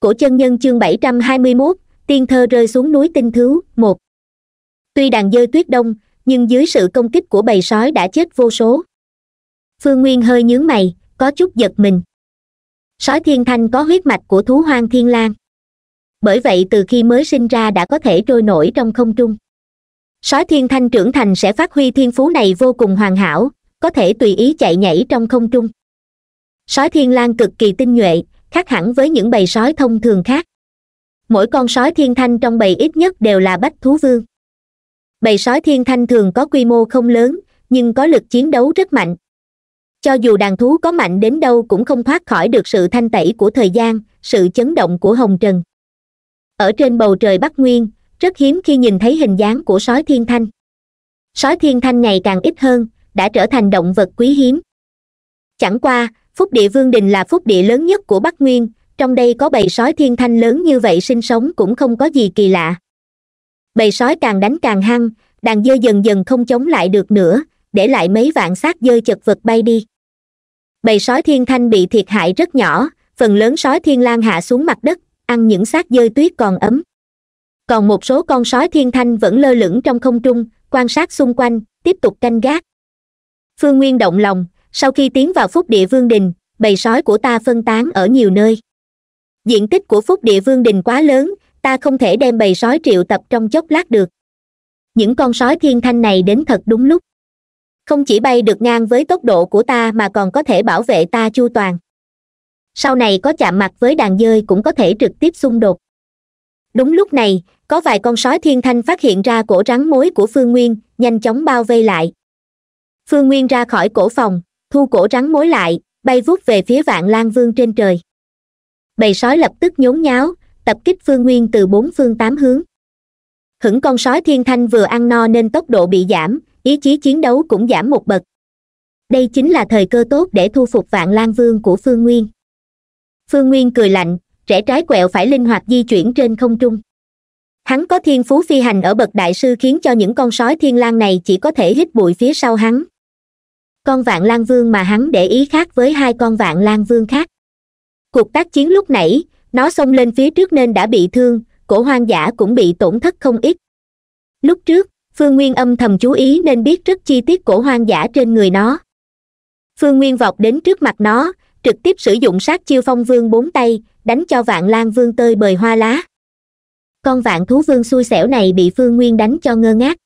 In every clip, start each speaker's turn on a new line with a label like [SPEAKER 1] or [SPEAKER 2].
[SPEAKER 1] cổ chân nhân chương 721, tiên thơ rơi xuống núi tinh thứ một tuy đàn dơi tuyết đông nhưng dưới sự công kích của bầy sói đã chết vô số phương nguyên hơi nhướng mày có chút giật mình sói thiên thanh có huyết mạch của thú hoang thiên lang bởi vậy từ khi mới sinh ra đã có thể trôi nổi trong không trung sói thiên thanh trưởng thành sẽ phát huy thiên phú này vô cùng hoàn hảo có thể tùy ý chạy nhảy trong không trung sói thiên lang cực kỳ tinh nhuệ khác hẳn với những bầy sói thông thường khác mỗi con sói thiên thanh trong bầy ít nhất đều là bách thú vương bầy sói thiên thanh thường có quy mô không lớn nhưng có lực chiến đấu rất mạnh cho dù đàn thú có mạnh đến đâu cũng không thoát khỏi được sự thanh tẩy của thời gian sự chấn động của hồng trần ở trên bầu trời bắc nguyên rất hiếm khi nhìn thấy hình dáng của sói thiên thanh sói thiên thanh ngày càng ít hơn đã trở thành động vật quý hiếm chẳng qua phúc địa vương đình là phúc địa lớn nhất của bắc nguyên trong đây có bầy sói thiên thanh lớn như vậy sinh sống cũng không có gì kỳ lạ bầy sói càng đánh càng hăng đàn dơi dần dần không chống lại được nữa để lại mấy vạn xác dơi chật vật bay đi bầy sói thiên thanh bị thiệt hại rất nhỏ phần lớn sói thiên lang hạ xuống mặt đất ăn những xác dơi tuyết còn ấm còn một số con sói thiên thanh vẫn lơ lửng trong không trung quan sát xung quanh tiếp tục canh gác phương nguyên động lòng sau khi tiến vào phúc địa vương đình bầy sói của ta phân tán ở nhiều nơi diện tích của phúc địa vương đình quá lớn ta không thể đem bầy sói triệu tập trong chốc lát được những con sói thiên thanh này đến thật đúng lúc không chỉ bay được ngang với tốc độ của ta mà còn có thể bảo vệ ta chu toàn sau này có chạm mặt với đàn dơi cũng có thể trực tiếp xung đột đúng lúc này có vài con sói thiên thanh phát hiện ra cổ rắn mối của phương nguyên nhanh chóng bao vây lại phương nguyên ra khỏi cổ phòng thu cổ rắn mối lại bay vút về phía vạn lan vương trên trời bầy sói lập tức nhốn nháo tập kích phương nguyên từ bốn phương tám hướng hững con sói thiên thanh vừa ăn no nên tốc độ bị giảm ý chí chiến đấu cũng giảm một bậc đây chính là thời cơ tốt để thu phục vạn lan vương của phương nguyên phương nguyên cười lạnh trẻ trái quẹo phải linh hoạt di chuyển trên không trung hắn có thiên phú phi hành ở bậc đại sư khiến cho những con sói thiên lang này chỉ có thể hít bụi phía sau hắn con vạn lang vương mà hắn để ý khác với hai con vạn lang vương khác cuộc tác chiến lúc nãy nó xông lên phía trước nên đã bị thương cổ hoang dã cũng bị tổn thất không ít lúc trước phương nguyên âm thầm chú ý nên biết rất chi tiết cổ hoang dã trên người nó phương nguyên vọt đến trước mặt nó trực tiếp sử dụng sát chiêu phong vương bốn tay đánh cho vạn lang vương tơi bời hoa lá con vạn thú vương xui xẻo này bị phương nguyên đánh cho ngơ ngác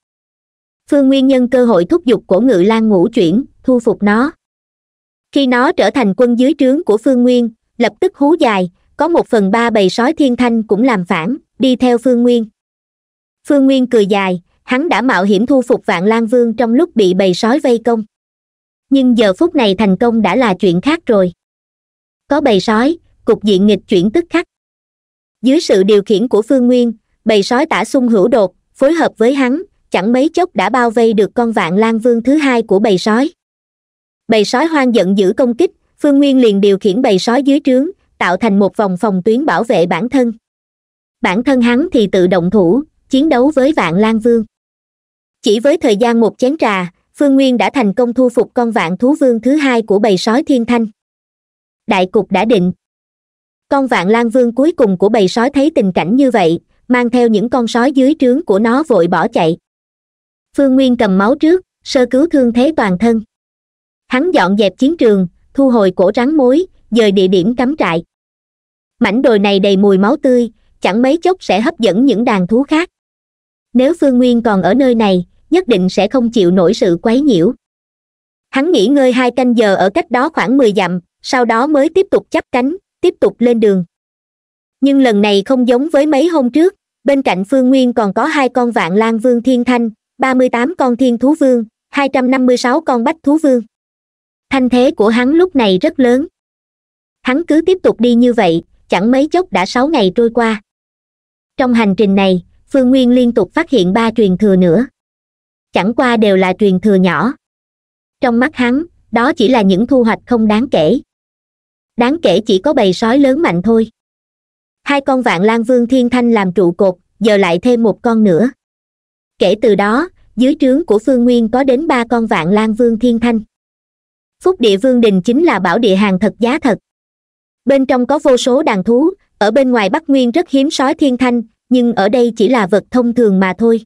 [SPEAKER 1] phương nguyên nhân cơ hội thúc giục cổ ngự lang ngũ chuyển thu phục nó khi nó trở thành quân dưới trướng của phương nguyên lập tức hú dài có một phần ba bầy sói thiên thanh cũng làm phản đi theo phương nguyên phương nguyên cười dài hắn đã mạo hiểm thu phục vạn lan vương trong lúc bị bầy sói vây công nhưng giờ phút này thành công đã là chuyện khác rồi có bầy sói cục diện nghịch chuyển tức khắc dưới sự điều khiển của phương nguyên bầy sói tả xung hữu đột phối hợp với hắn chẳng mấy chốc đã bao vây được con vạn lan vương thứ hai của bầy sói bầy sói hoang giận dữ công kích phương nguyên liền điều khiển bầy sói dưới trướng tạo thành một vòng phòng tuyến bảo vệ bản thân bản thân hắn thì tự động thủ chiến đấu với vạn lan vương chỉ với thời gian một chén trà phương nguyên đã thành công thu phục con vạn thú vương thứ hai của bầy sói thiên thanh đại cục đã định con vạn lan vương cuối cùng của bầy sói thấy tình cảnh như vậy mang theo những con sói dưới trướng của nó vội bỏ chạy phương nguyên cầm máu trước sơ cứu thương thế toàn thân hắn dọn dẹp chiến trường thu hồi cổ rắn mối dời địa điểm cắm trại mảnh đồi này đầy mùi máu tươi chẳng mấy chốc sẽ hấp dẫn những đàn thú khác nếu phương nguyên còn ở nơi này nhất định sẽ không chịu nổi sự quấy nhiễu hắn nghỉ ngơi hai canh giờ ở cách đó khoảng mười dặm sau đó mới tiếp tục chắp cánh tiếp tục lên đường nhưng lần này không giống với mấy hôm trước bên cạnh phương nguyên còn có hai con vạn Lan vương thiên thanh ba mươi tám con thiên thú vương hai trăm năm mươi sáu con bách thú vương thanh thế của hắn lúc này rất lớn hắn cứ tiếp tục đi như vậy chẳng mấy chốc đã sáu ngày trôi qua trong hành trình này phương nguyên liên tục phát hiện ba truyền thừa nữa chẳng qua đều là truyền thừa nhỏ trong mắt hắn đó chỉ là những thu hoạch không đáng kể đáng kể chỉ có bầy sói lớn mạnh thôi hai con vạn lan vương thiên thanh làm trụ cột giờ lại thêm một con nữa kể từ đó dưới trướng của phương nguyên có đến ba con vạn lan vương thiên thanh phúc địa vương đình chính là bảo địa hàng thật giá thật bên trong có vô số đàn thú ở bên ngoài bắc nguyên rất hiếm sói thiên thanh nhưng ở đây chỉ là vật thông thường mà thôi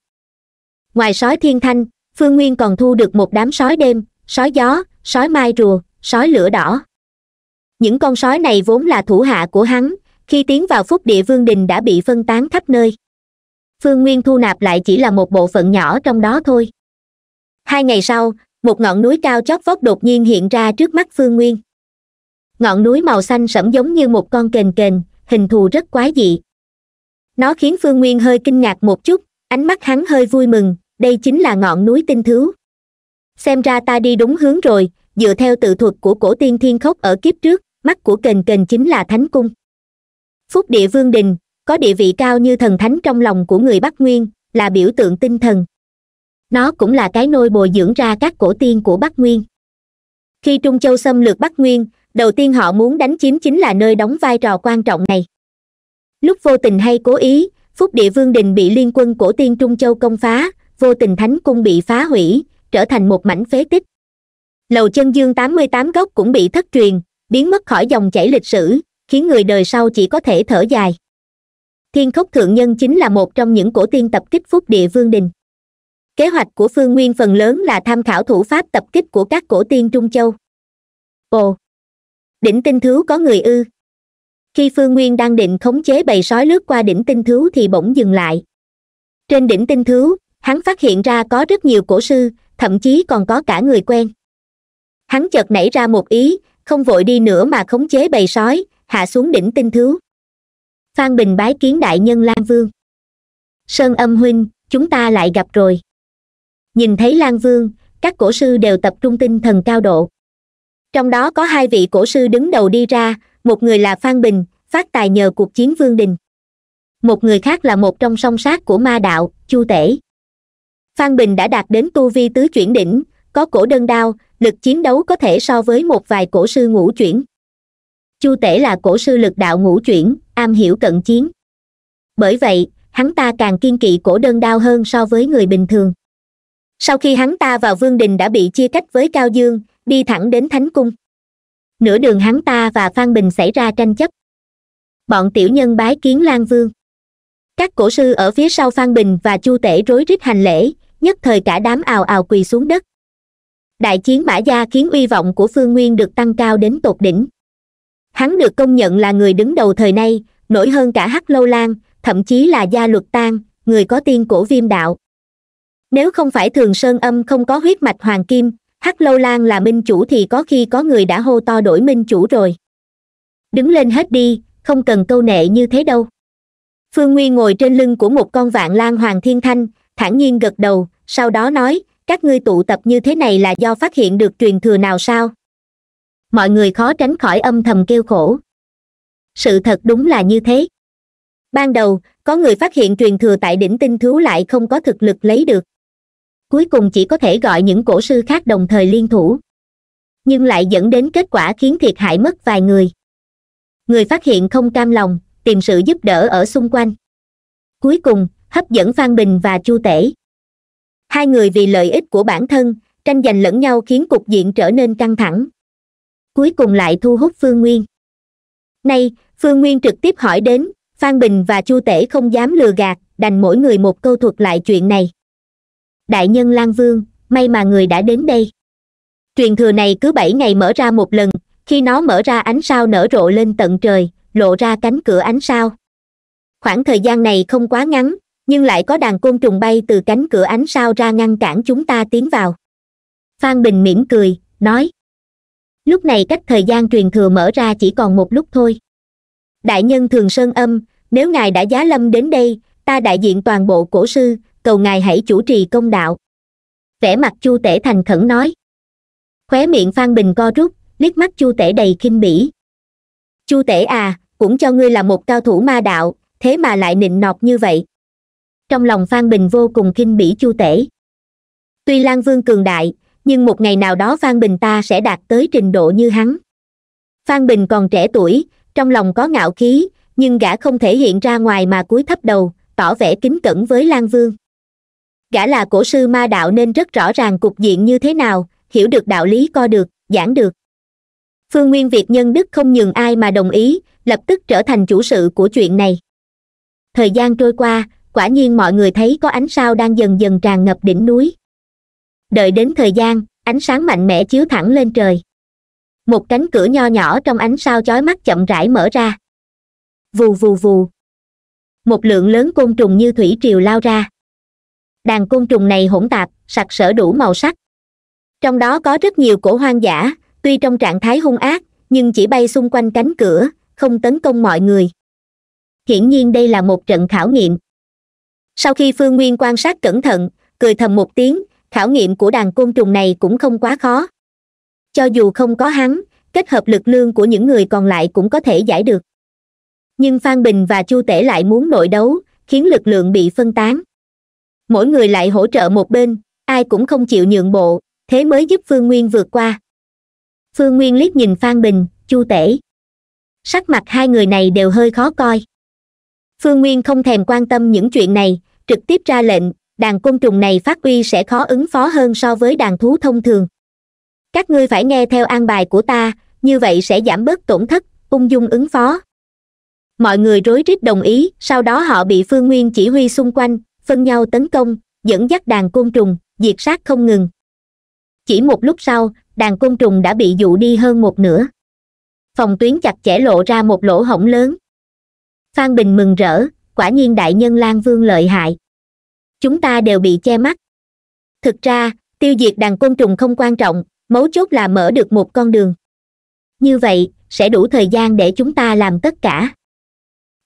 [SPEAKER 1] ngoài sói thiên thanh phương nguyên còn thu được một đám sói đêm sói gió sói mai rùa sói lửa đỏ những con sói này vốn là thủ hạ của hắn khi tiến vào phúc địa vương đình đã bị phân tán khắp nơi phương nguyên thu nạp lại chỉ là một bộ phận nhỏ trong đó thôi hai ngày sau một ngọn núi cao chót vót đột nhiên hiện ra trước mắt phương nguyên ngọn núi màu xanh sẫm giống như một con kềnh kềnh hình thù rất quái dị nó khiến phương nguyên hơi kinh ngạc một chút ánh mắt hắn hơi vui mừng đây chính là ngọn núi tinh thứ xem ra ta đi đúng hướng rồi dựa theo tự thuật của cổ tiên thiên khốc ở kiếp trước mắt của kềnh kềnh chính là thánh cung phúc địa vương đình có địa vị cao như thần thánh trong lòng của người bắc nguyên là biểu tượng tinh thần nó cũng là cái nôi bồi dưỡng ra các cổ tiên của bắc nguyên khi trung châu xâm lược bắc nguyên đầu tiên họ muốn đánh chiếm chính là nơi đóng vai trò quan trọng này lúc vô tình hay cố ý phúc địa vương đình bị liên quân cổ tiên trung châu công phá vô tình thánh cung bị phá hủy trở thành một mảnh phế tích lầu chân dương tám mươi tám gốc cũng bị thất truyền biến mất khỏi dòng chảy lịch sử khiến người đời sau chỉ có thể thở dài thiên khốc thượng nhân chính là một trong những cổ tiên tập kích phúc địa vương đình kế hoạch của phương nguyên phần lớn là tham khảo thủ pháp tập kích của các cổ tiên trung châu ồ đỉnh tinh Thú có người ư khi phương nguyên đang định khống chế bầy sói lướt qua đỉnh tinh Thú thì bỗng dừng lại trên đỉnh tinh Thú, hắn phát hiện ra có rất nhiều cổ sư thậm chí còn có cả người quen hắn chợt nảy ra một ý không vội đi nữa mà khống chế bầy sói hạ xuống đỉnh tinh Thú. phan bình bái kiến đại nhân lan vương sơn âm huynh chúng ta lại gặp rồi nhìn thấy lan vương các cổ sư đều tập trung tinh thần cao độ trong đó có hai vị cổ sư đứng đầu đi ra một người là phan bình phát tài nhờ cuộc chiến vương đình một người khác là một trong song sát của ma đạo chu tể phan bình đã đạt đến tu vi tứ chuyển đỉnh có cổ đơn đao lực chiến đấu có thể so với một vài cổ sư ngũ chuyển chu tể là cổ sư lực đạo ngũ chuyển am hiểu cận chiến bởi vậy hắn ta càng kiên kỵ cổ đơn đao hơn so với người bình thường sau khi hắn ta vào vương đình đã bị chia cách với cao dương đi thẳng đến thánh cung nửa đường hắn ta và phan bình xảy ra tranh chấp bọn tiểu nhân bái kiến lan vương các cổ sư ở phía sau phan bình và chu tể rối rít hành lễ nhất thời cả đám ào ào quỳ xuống đất đại chiến mã gia khiến uy vọng của phương nguyên được tăng cao đến tột đỉnh hắn được công nhận là người đứng đầu thời nay nổi hơn cả hắc lâu lan thậm chí là gia luật tang người có tiên cổ viêm đạo nếu không phải thường sơn âm không có huyết mạch hoàng kim hắc lâu lan là minh chủ thì có khi có người đã hô to đổi minh chủ rồi đứng lên hết đi không cần câu nệ như thế đâu phương nguyên ngồi trên lưng của một con vạn lan hoàng thiên thanh thản nhiên gật đầu sau đó nói các ngươi tụ tập như thế này là do phát hiện được truyền thừa nào sao mọi người khó tránh khỏi âm thầm kêu khổ sự thật đúng là như thế ban đầu có người phát hiện truyền thừa tại đỉnh tinh thú lại không có thực lực lấy được cuối cùng chỉ có thể gọi những cổ sư khác đồng thời liên thủ nhưng lại dẫn đến kết quả khiến thiệt hại mất vài người người phát hiện không cam lòng tìm sự giúp đỡ ở xung quanh cuối cùng hấp dẫn phan bình và chu tể hai người vì lợi ích của bản thân tranh giành lẫn nhau khiến cục diện trở nên căng thẳng cuối cùng lại thu hút phương nguyên nay phương nguyên trực tiếp hỏi đến phan bình và chu tể không dám lừa gạt đành mỗi người một câu thuật lại chuyện này đại nhân lang vương may mà người đã đến đây truyền thừa này cứ bảy ngày mở ra một lần khi nó mở ra ánh sao nở rộ lên tận trời lộ ra cánh cửa ánh sao khoảng thời gian này không quá ngắn nhưng lại có đàn côn trùng bay từ cánh cửa ánh sao ra ngăn cản chúng ta tiến vào phan bình mỉm cười nói lúc này cách thời gian truyền thừa mở ra chỉ còn một lúc thôi đại nhân thường sơn âm nếu ngài đã giá lâm đến đây ta đại diện toàn bộ cổ sư cầu ngài hãy chủ trì công đạo vẻ mặt chu tể thành khẩn nói khóe miệng phan bình co rút liếc mắt chu tể đầy khinh bỉ chu tể à cũng cho ngươi là một cao thủ ma đạo thế mà lại nịnh nọt như vậy trong lòng phan bình vô cùng khinh bỉ chu tể tuy lan vương cường đại nhưng một ngày nào đó phan bình ta sẽ đạt tới trình độ như hắn phan bình còn trẻ tuổi trong lòng có ngạo khí nhưng gã không thể hiện ra ngoài mà cúi thấp đầu tỏ vẻ kính cẩn với lan vương gã là cổ sư ma đạo nên rất rõ ràng cục diện như thế nào hiểu được đạo lý co được giảng được phương nguyên việt nhân đức không nhường ai mà đồng ý lập tức trở thành chủ sự của chuyện này thời gian trôi qua quả nhiên mọi người thấy có ánh sao đang dần dần tràn ngập đỉnh núi đợi đến thời gian ánh sáng mạnh mẽ chiếu thẳng lên trời một cánh cửa nho nhỏ trong ánh sao chói mắt chậm rãi mở ra vù vù vù một lượng lớn côn trùng như thủy triều lao ra đàn côn trùng này hỗn tạp sặc sỡ đủ màu sắc trong đó có rất nhiều cổ hoang dã tuy trong trạng thái hung ác nhưng chỉ bay xung quanh cánh cửa không tấn công mọi người hiển nhiên đây là một trận khảo nghiệm sau khi phương nguyên quan sát cẩn thận cười thầm một tiếng khảo nghiệm của đàn côn trùng này cũng không quá khó cho dù không có hắn kết hợp lực lương của những người còn lại cũng có thể giải được nhưng phan bình và chu tể lại muốn nội đấu khiến lực lượng bị phân tán mỗi người lại hỗ trợ một bên ai cũng không chịu nhượng bộ thế mới giúp phương nguyên vượt qua phương nguyên liếc nhìn phan bình chu tể sắc mặt hai người này đều hơi khó coi phương nguyên không thèm quan tâm những chuyện này trực tiếp ra lệnh đàn côn trùng này phát uy sẽ khó ứng phó hơn so với đàn thú thông thường các ngươi phải nghe theo an bài của ta như vậy sẽ giảm bớt tổn thất ung dung ứng phó mọi người rối rít đồng ý sau đó họ bị phương nguyên chỉ huy xung quanh phân nhau tấn công dẫn dắt đàn côn trùng diệt sát không ngừng chỉ một lúc sau đàn côn trùng đã bị dụ đi hơn một nửa phòng tuyến chặt chẽ lộ ra một lỗ hổng lớn phan bình mừng rỡ quả nhiên đại nhân lan vương lợi hại chúng ta đều bị che mắt thực ra tiêu diệt đàn côn trùng không quan trọng mấu chốt là mở được một con đường như vậy sẽ đủ thời gian để chúng ta làm tất cả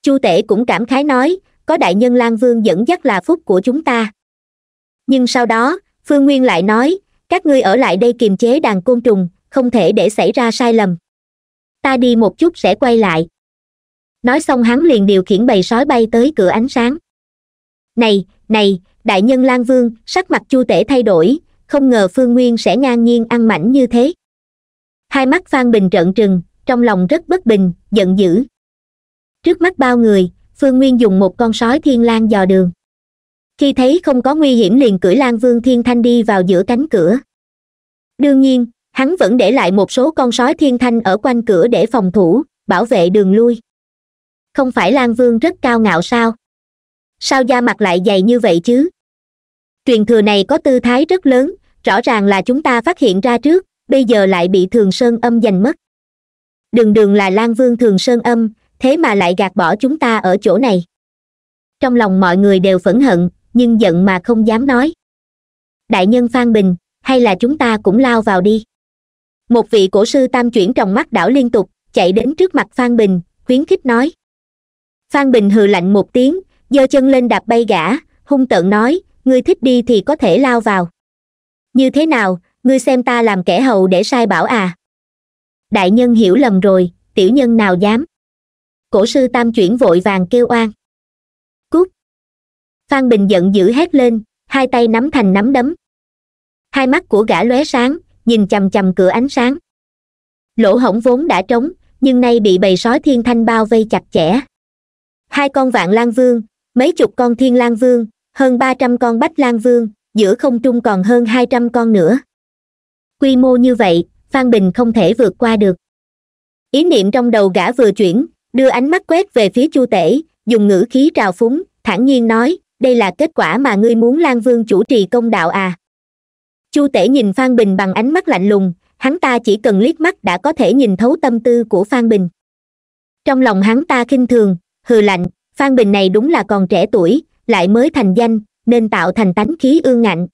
[SPEAKER 1] chu tể cũng cảm khái nói có đại nhân lang vương dẫn dắt là phúc của chúng ta nhưng sau đó phương nguyên lại nói các ngươi ở lại đây kiềm chế đàn côn trùng không thể để xảy ra sai lầm ta đi một chút sẽ quay lại nói xong hắn liền điều khiển bầy sói bay tới cửa ánh sáng này này đại nhân lang vương sắc mặt chu tể thay đổi không ngờ phương nguyên sẽ ngang nhiên ăn mảnh như thế hai mắt phan bình trợn trừng trong lòng rất bất bình giận dữ trước mắt bao người phương nguyên dùng một con sói thiên lang dò đường khi thấy không có nguy hiểm liền cưỡi lang vương thiên thanh đi vào giữa cánh cửa đương nhiên hắn vẫn để lại một số con sói thiên thanh ở quanh cửa để phòng thủ bảo vệ đường lui không phải lang vương rất cao ngạo sao sao da mặt lại dày như vậy chứ truyền thừa này có tư thái rất lớn rõ ràng là chúng ta phát hiện ra trước bây giờ lại bị thường sơn âm giành mất đường đường là lang vương thường sơn âm thế mà lại gạt bỏ chúng ta ở chỗ này trong lòng mọi người đều phẫn hận nhưng giận mà không dám nói đại nhân phan bình hay là chúng ta cũng lao vào đi một vị cổ sư tam chuyển trong mắt đảo liên tục chạy đến trước mặt phan bình khuyến khích nói phan bình hừ lạnh một tiếng giơ chân lên đạp bay gã hung tợn nói ngươi thích đi thì có thể lao vào như thế nào ngươi xem ta làm kẻ hầu để sai bảo à đại nhân hiểu lầm rồi tiểu nhân nào dám cổ sư tam chuyển vội vàng kêu oan cút phan bình giận dữ hét lên hai tay nắm thành nắm đấm hai mắt của gã lóe sáng nhìn chằm chằm cửa ánh sáng lỗ hổng vốn đã trống nhưng nay bị bầy sói thiên thanh bao vây chặt chẽ hai con vạn lan vương mấy chục con thiên lan vương hơn ba trăm con bách lan vương giữa không trung còn hơn hai trăm con nữa quy mô như vậy phan bình không thể vượt qua được ý niệm trong đầu gã vừa chuyển đưa ánh mắt quét về phía chu tể dùng ngữ khí trào phúng thản nhiên nói đây là kết quả mà ngươi muốn lan vương chủ trì công đạo à chu tể nhìn phan bình bằng ánh mắt lạnh lùng hắn ta chỉ cần liếc mắt đã có thể nhìn thấu tâm tư của phan bình trong lòng hắn ta khinh thường hừ lạnh phan bình này đúng là còn trẻ tuổi lại mới thành danh nên tạo thành tánh khí ương ngạnh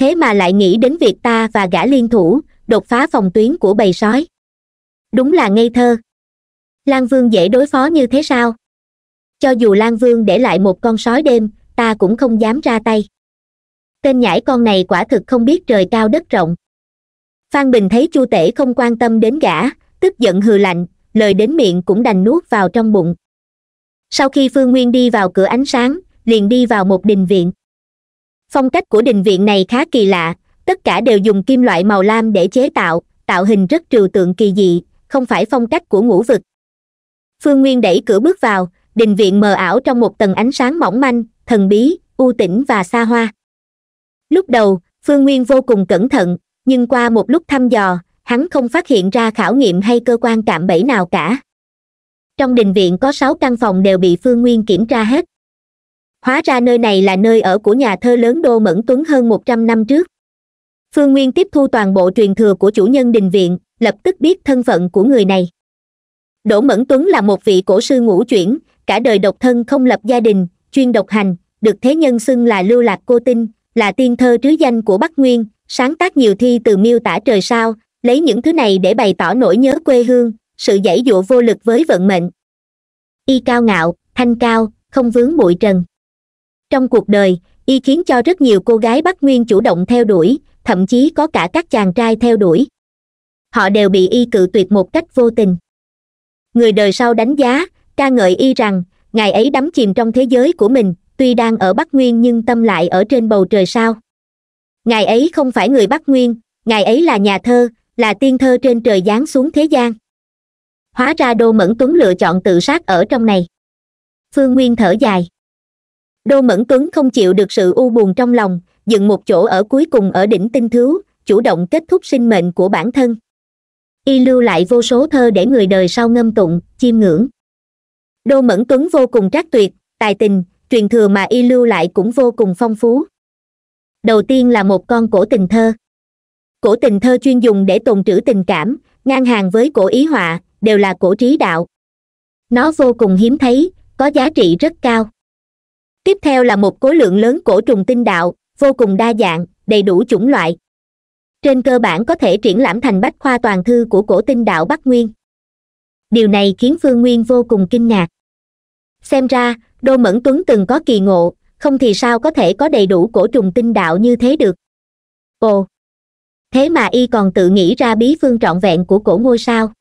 [SPEAKER 1] thế mà lại nghĩ đến việc ta và gã liên thủ đột phá phòng tuyến của bầy sói đúng là ngây thơ lan vương dễ đối phó như thế sao cho dù lan vương để lại một con sói đêm ta cũng không dám ra tay tên nhãi con này quả thực không biết trời cao đất rộng phan bình thấy chu tể không quan tâm đến gã tức giận hừ lạnh lời đến miệng cũng đành nuốt vào trong bụng sau khi phương nguyên đi vào cửa ánh sáng liền đi vào một đình viện phong cách của đình viện này khá kỳ lạ tất cả đều dùng kim loại màu lam để chế tạo tạo hình rất trừu tượng kỳ dị không phải phong cách của ngũ vực phương nguyên đẩy cửa bước vào đình viện mờ ảo trong một tầng ánh sáng mỏng manh thần bí u tĩnh và xa hoa lúc đầu phương nguyên vô cùng cẩn thận nhưng qua một lúc thăm dò hắn không phát hiện ra khảo nghiệm hay cơ quan cạm bẫy nào cả trong đình viện có sáu căn phòng đều bị phương nguyên kiểm tra hết hóa ra nơi này là nơi ở của nhà thơ lớn đô mẫn tuấn hơn một trăm năm trước phương nguyên tiếp thu toàn bộ truyền thừa của chủ nhân đình viện lập tức biết thân phận của người này đỗ mẫn tuấn là một vị cổ sư ngũ chuyển cả đời độc thân không lập gia đình chuyên độc hành được thế nhân xưng là lưu lạc cô tinh là tiên thơ trứ danh của bắc nguyên sáng tác nhiều thi từ miêu tả trời sao lấy những thứ này để bày tỏ nỗi nhớ quê hương sự giải dụa vô lực với vận mệnh y cao ngạo thanh cao không vướng bụi trần trong cuộc đời y khiến cho rất nhiều cô gái bắc nguyên chủ động theo đuổi thậm chí có cả các chàng trai theo đuổi họ đều bị y cự tuyệt một cách vô tình người đời sau đánh giá ca ngợi y rằng ngài ấy đắm chìm trong thế giới của mình tuy đang ở bắc nguyên nhưng tâm lại ở trên bầu trời sao ngài ấy không phải người bắc nguyên ngài ấy là nhà thơ là tiên thơ trên trời giáng xuống thế gian hóa ra đô mẫn tuấn lựa chọn tự sát ở trong này phương nguyên thở dài đô mẫn tuấn không chịu được sự u buồn trong lòng dựng một chỗ ở cuối cùng ở đỉnh tinh thứu chủ động kết thúc sinh mệnh của bản thân y lưu lại vô số thơ để người đời sau ngâm tụng chiêm ngưỡng đô mẫn tuấn vô cùng trác tuyệt tài tình truyền thừa mà y lưu lại cũng vô cùng phong phú đầu tiên là một con cổ tình thơ cổ tình thơ chuyên dùng để tồn trữ tình cảm ngang hàng với cổ ý họa đều là cổ trí đạo nó vô cùng hiếm thấy có giá trị rất cao tiếp theo là một khối lượng lớn cổ trùng tinh đạo vô cùng đa dạng đầy đủ chủng loại trên cơ bản có thể triển lãm thành bách khoa toàn thư của cổ tinh đạo bắc nguyên điều này khiến phương nguyên vô cùng kinh ngạc xem ra đô mẫn tuấn từng có kỳ ngộ không thì sao có thể có đầy đủ cổ trùng tinh đạo như thế được ồ thế mà y còn tự nghĩ ra bí phương trọn vẹn của cổ ngôi sao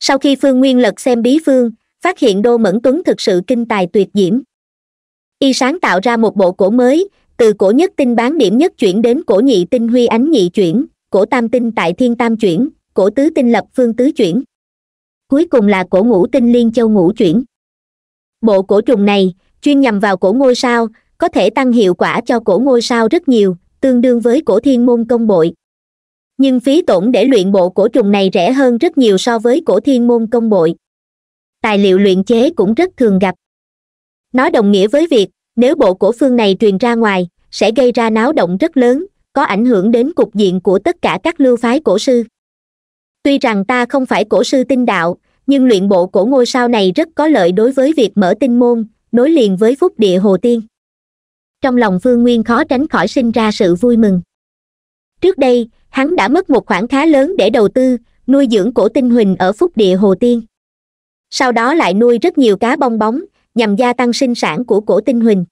[SPEAKER 1] sau khi phương nguyên lật xem bí phương phát hiện đô mẫn tuấn thực sự kinh tài tuyệt diễm y sáng tạo ra một bộ cổ mới từ cổ nhất tinh bán điểm nhất chuyển đến cổ nhị tinh huy ánh nhị chuyển cổ tam tinh tại thiên tam chuyển cổ tứ tinh lập phương tứ chuyển cuối cùng là cổ ngũ tinh liên châu ngũ chuyển bộ cổ trùng này chuyên nhằm vào cổ ngôi sao có thể tăng hiệu quả cho cổ ngôi sao rất nhiều tương đương với cổ thiên môn công bội nhưng phí tổn để luyện bộ cổ trùng này rẻ hơn rất nhiều so với cổ thiên môn công bội tài liệu luyện chế cũng rất thường gặp nó đồng nghĩa với việc nếu bộ cổ phương này truyền ra ngoài sẽ gây ra náo động rất lớn có ảnh hưởng đến cục diện của tất cả các lưu phái cổ sư tuy rằng ta không phải cổ sư tinh đạo nhưng luyện bộ cổ ngôi sao này rất có lợi đối với việc mở tinh môn nối liền với phúc địa hồ tiên trong lòng phương nguyên khó tránh khỏi sinh ra sự vui mừng trước đây hắn đã mất một khoản khá lớn để đầu tư nuôi dưỡng cổ tinh huỳnh ở phúc địa hồ tiên sau đó lại nuôi rất nhiều cá bong bóng nhằm gia tăng sinh sản của cổ tinh huỳnh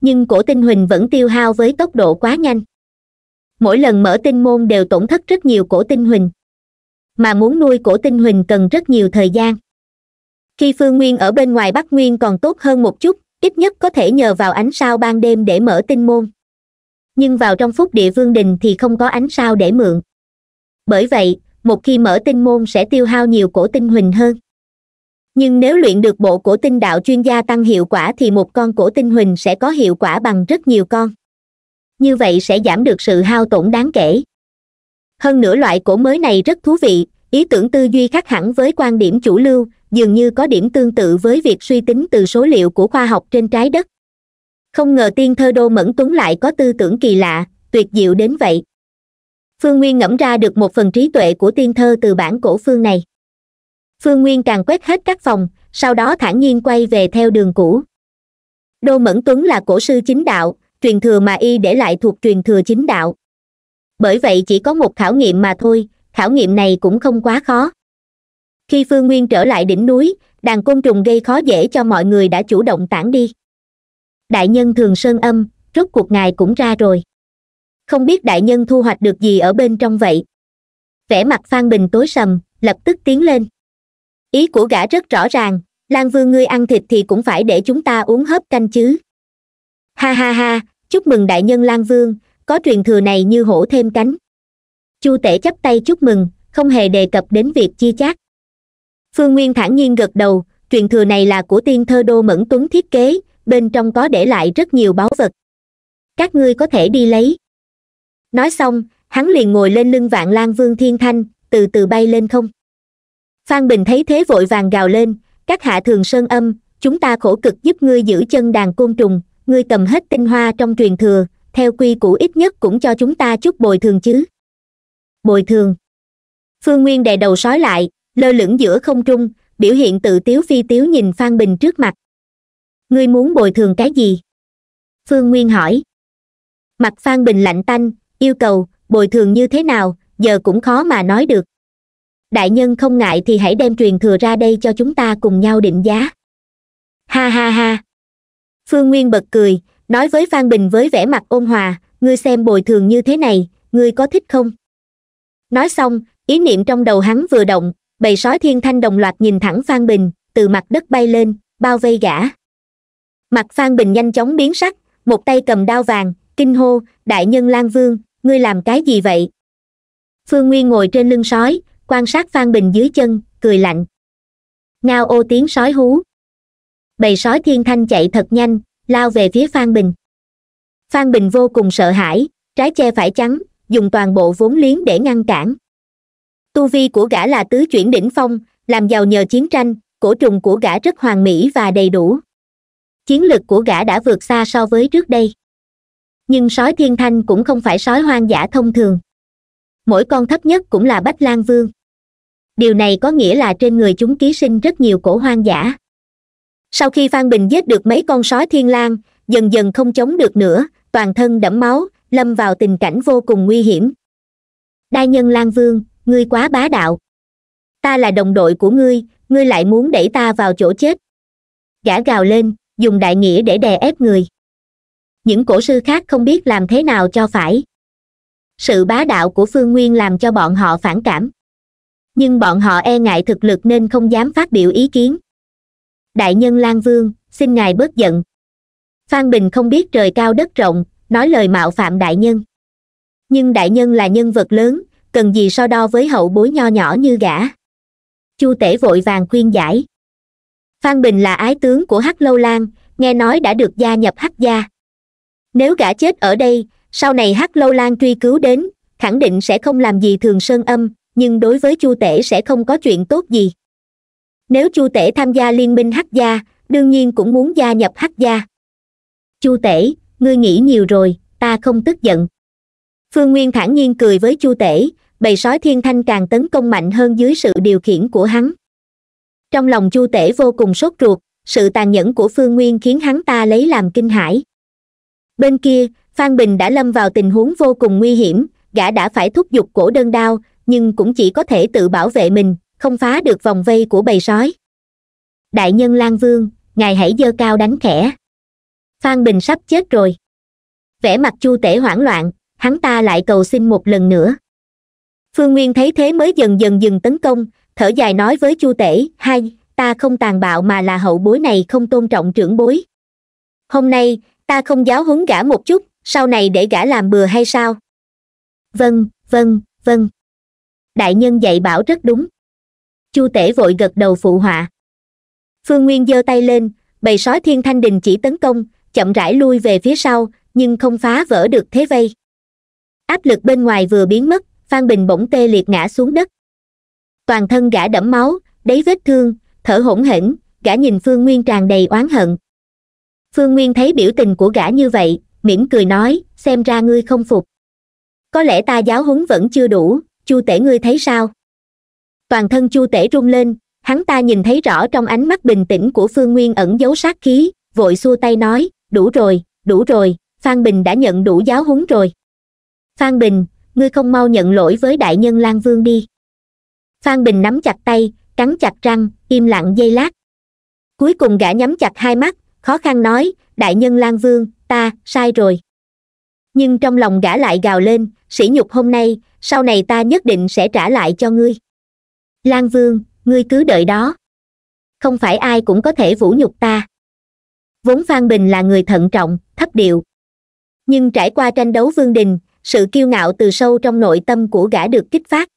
[SPEAKER 1] nhưng cổ tinh huỳnh vẫn tiêu hao với tốc độ quá nhanh mỗi lần mở tinh môn đều tổn thất rất nhiều cổ tinh huỳnh mà muốn nuôi cổ tinh huỳnh cần rất nhiều thời gian khi phương nguyên ở bên ngoài bắc nguyên còn tốt hơn một chút ít nhất có thể nhờ vào ánh sao ban đêm để mở tinh môn nhưng vào trong phúc địa vương đình thì không có ánh sao để mượn bởi vậy một khi mở tinh môn sẽ tiêu hao nhiều cổ tinh huỳnh hơn nhưng nếu luyện được bộ cổ tinh đạo chuyên gia tăng hiệu quả thì một con cổ tinh huỳnh sẽ có hiệu quả bằng rất nhiều con như vậy sẽ giảm được sự hao tổn đáng kể hơn nữa loại cổ mới này rất thú vị ý tưởng tư duy khác hẳn với quan điểm chủ lưu dường như có điểm tương tự với việc suy tính từ số liệu của khoa học trên trái đất không ngờ tiên thơ đô mẫn tuấn lại có tư tưởng kỳ lạ tuyệt diệu đến vậy phương nguyên ngẫm ra được một phần trí tuệ của tiên thơ từ bản cổ phương này phương nguyên càng quét hết các phòng sau đó thản nhiên quay về theo đường cũ đô mẫn tuấn là cổ sư chính đạo truyền thừa mà y để lại thuộc truyền thừa chính đạo bởi vậy chỉ có một khảo nghiệm mà thôi khảo nghiệm này cũng không quá khó khi phương nguyên trở lại đỉnh núi đàn côn trùng gây khó dễ cho mọi người đã chủ động tản đi đại nhân thường sơn âm rốt cuộc ngài cũng ra rồi không biết đại nhân thu hoạch được gì ở bên trong vậy vẻ mặt phan bình tối sầm lập tức tiến lên ý của gã rất rõ ràng lan vương ngươi ăn thịt thì cũng phải để chúng ta uống hớp canh chứ ha ha ha chúc mừng đại nhân lan vương có truyền thừa này như hổ thêm cánh chu tể chắp tay chúc mừng không hề đề cập đến việc chia chác phương nguyên thản nhiên gật đầu truyền thừa này là của tiên thơ đô mẫn tuấn thiết kế bên trong có để lại rất nhiều báu vật các ngươi có thể đi lấy nói xong hắn liền ngồi lên lưng vạn lan vương thiên thanh từ từ bay lên không phan bình thấy thế vội vàng gào lên các hạ thường sơn âm chúng ta khổ cực giúp ngươi giữ chân đàn côn trùng ngươi cầm hết tinh hoa trong truyền thừa theo quy củ ít nhất cũng cho chúng ta chút bồi thường chứ bồi thường phương nguyên đè đầu sói lại lơ lửng giữa không trung biểu hiện tự tiếu phi tiếu nhìn phan bình trước mặt ngươi muốn bồi thường cái gì phương nguyên hỏi mặt phan bình lạnh tanh yêu cầu bồi thường như thế nào giờ cũng khó mà nói được đại nhân không ngại thì hãy đem truyền thừa ra đây cho chúng ta cùng nhau định giá ha ha ha phương nguyên bật cười nói với phan bình với vẻ mặt ôn hòa ngươi xem bồi thường như thế này ngươi có thích không nói xong ý niệm trong đầu hắn vừa động bầy sói thiên thanh đồng loạt nhìn thẳng phan bình từ mặt đất bay lên bao vây gã mặt phan bình nhanh chóng biến sắc một tay cầm đao vàng kinh hô đại nhân lan vương ngươi làm cái gì vậy phương nguyên ngồi trên lưng sói quan sát phan bình dưới chân cười lạnh ngao ô tiếng sói hú bầy sói thiên thanh chạy thật nhanh lao về phía phan bình phan bình vô cùng sợ hãi trái che phải trắng dùng toàn bộ vốn liếng để ngăn cản tu vi của gã là tứ chuyển đỉnh phong làm giàu nhờ chiến tranh cổ trùng của gã rất hoàn mỹ và đầy đủ chiến lực của gã đã vượt xa so với trước đây nhưng sói thiên thanh cũng không phải sói hoang dã thông thường mỗi con thấp nhất cũng là bách lan vương điều này có nghĩa là trên người chúng ký sinh rất nhiều cổ hoang dã sau khi phan bình giết được mấy con sói thiên lang dần dần không chống được nữa toàn thân đẫm máu lâm vào tình cảnh vô cùng nguy hiểm đa nhân lang vương ngươi quá bá đạo ta là đồng đội của ngươi ngươi lại muốn đẩy ta vào chỗ chết gã gào lên dùng đại nghĩa để đè ép người những cổ sư khác không biết làm thế nào cho phải sự bá đạo của phương nguyên làm cho bọn họ phản cảm nhưng bọn họ e ngại thực lực nên không dám phát biểu ý kiến đại nhân lan vương xin ngài bớt giận phan bình không biết trời cao đất rộng nói lời mạo phạm đại nhân nhưng đại nhân là nhân vật lớn cần gì so đo với hậu bối nho nhỏ như gã chu tể vội vàng khuyên giải phan bình là ái tướng của hắc lâu lan nghe nói đã được gia nhập hắc gia nếu gã chết ở đây sau này hắc lâu lan truy cứu đến khẳng định sẽ không làm gì thường sơn âm nhưng đối với chu tể sẽ không có chuyện tốt gì nếu chu tể tham gia liên minh hắc gia đương nhiên cũng muốn gia nhập hắc gia chu tể ngươi nghĩ nhiều rồi ta không tức giận phương nguyên thản nhiên cười với chu tể bầy sói thiên thanh càng tấn công mạnh hơn dưới sự điều khiển của hắn trong lòng chu tể vô cùng sốt ruột sự tàn nhẫn của phương nguyên khiến hắn ta lấy làm kinh hãi bên kia phan bình đã lâm vào tình huống vô cùng nguy hiểm gã đã phải thúc giục cổ đơn đao nhưng cũng chỉ có thể tự bảo vệ mình không phá được vòng vây của bầy sói đại nhân lang vương ngài hãy dơ cao đánh khẽ phan bình sắp chết rồi vẻ mặt chu tể hoảng loạn hắn ta lại cầu xin một lần nữa phương nguyên thấy thế mới dần dần dừng tấn công thở dài nói với chu tể hai ta không tàn bạo mà là hậu bối này không tôn trọng trưởng bối hôm nay ta không giáo huấn gã một chút sau này để gã làm bừa hay sao vâng vâng vâng đại nhân dạy bảo rất đúng chu tể vội gật đầu phụ họa phương nguyên giơ tay lên bầy sói thiên thanh đình chỉ tấn công chậm rãi lui về phía sau nhưng không phá vỡ được thế vây áp lực bên ngoài vừa biến mất phan bình bỗng tê liệt ngã xuống đất toàn thân gã đẫm máu đấy vết thương thở hổn hển gã nhìn phương nguyên tràn đầy oán hận phương nguyên thấy biểu tình của gã như vậy mỉm cười nói xem ra ngươi không phục có lẽ ta giáo huấn vẫn chưa đủ chu tể ngươi thấy sao toàn thân chu tể run lên hắn ta nhìn thấy rõ trong ánh mắt bình tĩnh của phương nguyên ẩn giấu sát khí vội xua tay nói đủ rồi đủ rồi phan bình đã nhận đủ giáo huấn rồi phan bình ngươi không mau nhận lỗi với đại nhân lan vương đi phan bình nắm chặt tay cắn chặt răng im lặng giây lát cuối cùng gã nhắm chặt hai mắt khó khăn nói đại nhân lan vương ta sai rồi nhưng trong lòng gã lại gào lên sỉ nhục hôm nay sau này ta nhất định sẽ trả lại cho ngươi lan vương ngươi cứ đợi đó không phải ai cũng có thể vũ nhục ta vốn phan bình là người thận trọng thấp điệu nhưng trải qua tranh đấu vương đình sự kiêu ngạo từ sâu trong nội tâm của gã được kích phát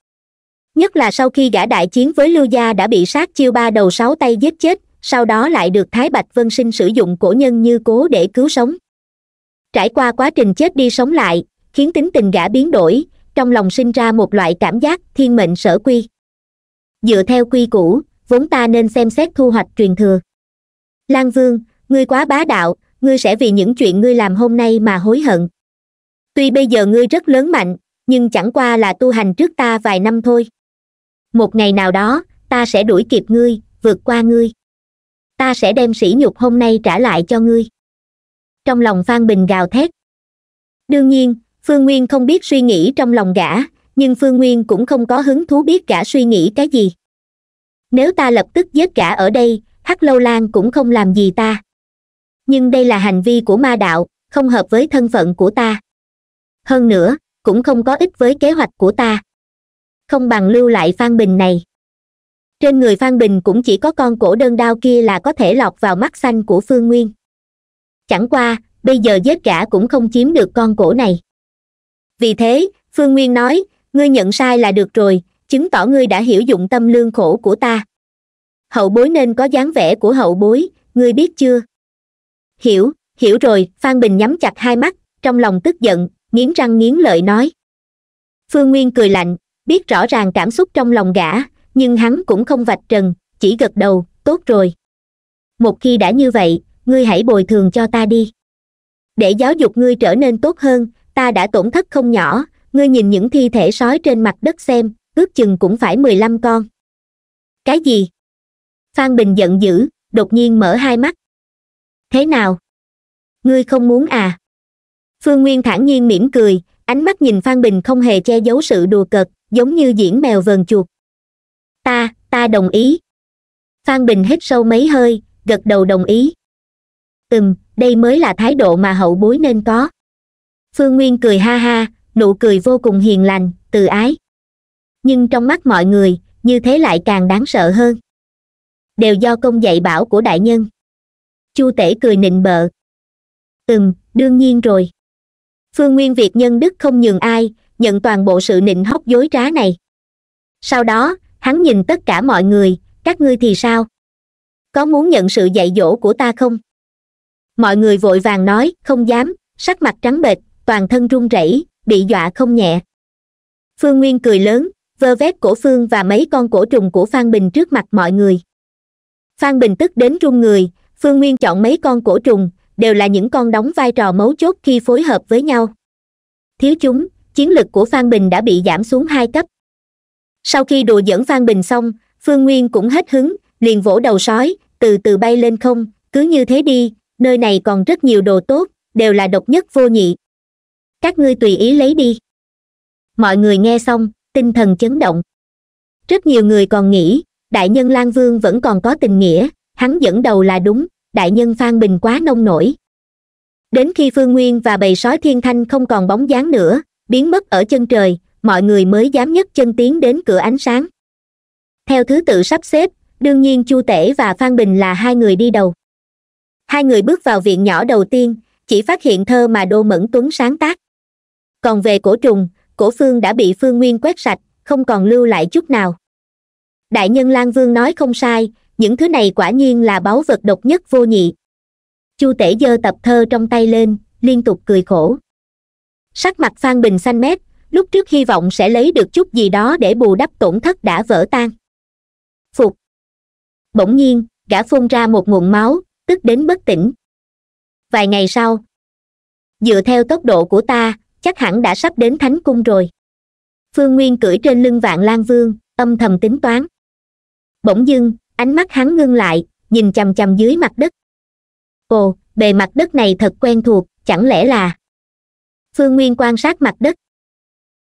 [SPEAKER 1] nhất là sau khi gã đại chiến với lưu gia đã bị sát chiêu ba đầu sáu tay giết chết sau đó lại được thái bạch vân sinh sử dụng cổ nhân như cố để cứu sống trải qua quá trình chết đi sống lại khiến tính tình gã biến đổi trong lòng sinh ra một loại cảm giác thiên mệnh sở quy dựa theo quy củ vốn ta nên xem xét thu hoạch truyền thừa lan vương ngươi quá bá đạo ngươi sẽ vì những chuyện ngươi làm hôm nay mà hối hận tuy bây giờ ngươi rất lớn mạnh nhưng chẳng qua là tu hành trước ta vài năm thôi một ngày nào đó ta sẽ đuổi kịp ngươi vượt qua ngươi ta sẽ đem sỉ nhục hôm nay trả lại cho ngươi trong lòng phan bình gào thét đương nhiên phương nguyên không biết suy nghĩ trong lòng gã nhưng phương nguyên cũng không có hứng thú biết gã suy nghĩ cái gì nếu ta lập tức giết gã ở đây hắc lâu lan cũng không làm gì ta nhưng đây là hành vi của ma đạo không hợp với thân phận của ta hơn nữa cũng không có ích với kế hoạch của ta không bằng lưu lại phan bình này trên người phan bình cũng chỉ có con cổ đơn đao kia là có thể lọt vào mắt xanh của phương nguyên chẳng qua bây giờ giết gã cũng không chiếm được con cổ này vì thế phương nguyên nói ngươi nhận sai là được rồi chứng tỏ ngươi đã hiểu dụng tâm lương khổ của ta hậu bối nên có dáng vẻ của hậu bối ngươi biết chưa hiểu hiểu rồi phan bình nhắm chặt hai mắt trong lòng tức giận nghiến răng nghiến lợi nói phương nguyên cười lạnh biết rõ ràng cảm xúc trong lòng gã nhưng hắn cũng không vạch trần chỉ gật đầu tốt rồi một khi đã như vậy ngươi hãy bồi thường cho ta đi để giáo dục ngươi trở nên tốt hơn ta đã tổn thất không nhỏ ngươi nhìn những thi thể sói trên mặt đất xem ước chừng cũng phải mười lăm con cái gì phan bình giận dữ đột nhiên mở hai mắt thế nào ngươi không muốn à phương nguyên thản nhiên mỉm cười ánh mắt nhìn phan bình không hề che giấu sự đùa cợt giống như diễn mèo vờn chuột ta ta đồng ý phan bình hít sâu mấy hơi gật đầu đồng ý ừm đây mới là thái độ mà hậu bối nên có phương nguyên cười ha ha nụ cười vô cùng hiền lành từ ái nhưng trong mắt mọi người như thế lại càng đáng sợ hơn đều do công dạy bảo của đại nhân chu tể cười nịnh bợ ừm đương nhiên rồi phương nguyên việt nhân đức không nhường ai nhận toàn bộ sự nịnh hóc dối trá này sau đó hắn nhìn tất cả mọi người các ngươi thì sao có muốn nhận sự dạy dỗ của ta không mọi người vội vàng nói không dám sắc mặt trắng bệch toàn thân run rẩy bị dọa không nhẹ phương nguyên cười lớn vơ vét cổ phương và mấy con cổ trùng của phan bình trước mặt mọi người phan bình tức đến run người phương nguyên chọn mấy con cổ trùng đều là những con đóng vai trò mấu chốt khi phối hợp với nhau thiếu chúng chiến lực của phan bình đã bị giảm xuống hai cấp sau khi đùa dẫn phan bình xong phương nguyên cũng hết hứng liền vỗ đầu sói từ từ bay lên không cứ như thế đi nơi này còn rất nhiều đồ tốt đều là độc nhất vô nhị các ngươi tùy ý lấy đi mọi người nghe xong tinh thần chấn động rất nhiều người còn nghĩ đại nhân lan vương vẫn còn có tình nghĩa hắn dẫn đầu là đúng đại nhân phan bình quá nông nổi đến khi phương nguyên và bầy sói thiên thanh không còn bóng dáng nữa biến mất ở chân trời mọi người mới dám nhấc chân tiến đến cửa ánh sáng theo thứ tự sắp xếp đương nhiên chu tể và phan bình là hai người đi đầu hai người bước vào viện nhỏ đầu tiên chỉ phát hiện thơ mà đô mẫn tuấn sáng tác còn về cổ trùng cổ phương đã bị phương nguyên quét sạch không còn lưu lại chút nào đại nhân lan vương nói không sai những thứ này quả nhiên là báu vật độc nhất vô nhị chu tể dơ tập thơ trong tay lên liên tục cười khổ sắc mặt phan bình xanh mét lúc trước hy vọng sẽ lấy được chút gì đó để bù đắp tổn thất đã vỡ tan phục bỗng nhiên gã phun ra một nguồn máu tức đến bất tỉnh vài ngày sau dựa theo tốc độ của ta chắc hẳn đã sắp đến thánh cung rồi phương nguyên cưỡi trên lưng vạn lan vương âm thầm tính toán bỗng dưng ánh mắt hắn ngưng lại nhìn chằm chằm dưới mặt đất ồ bề mặt đất này thật quen thuộc chẳng lẽ là phương nguyên quan sát mặt đất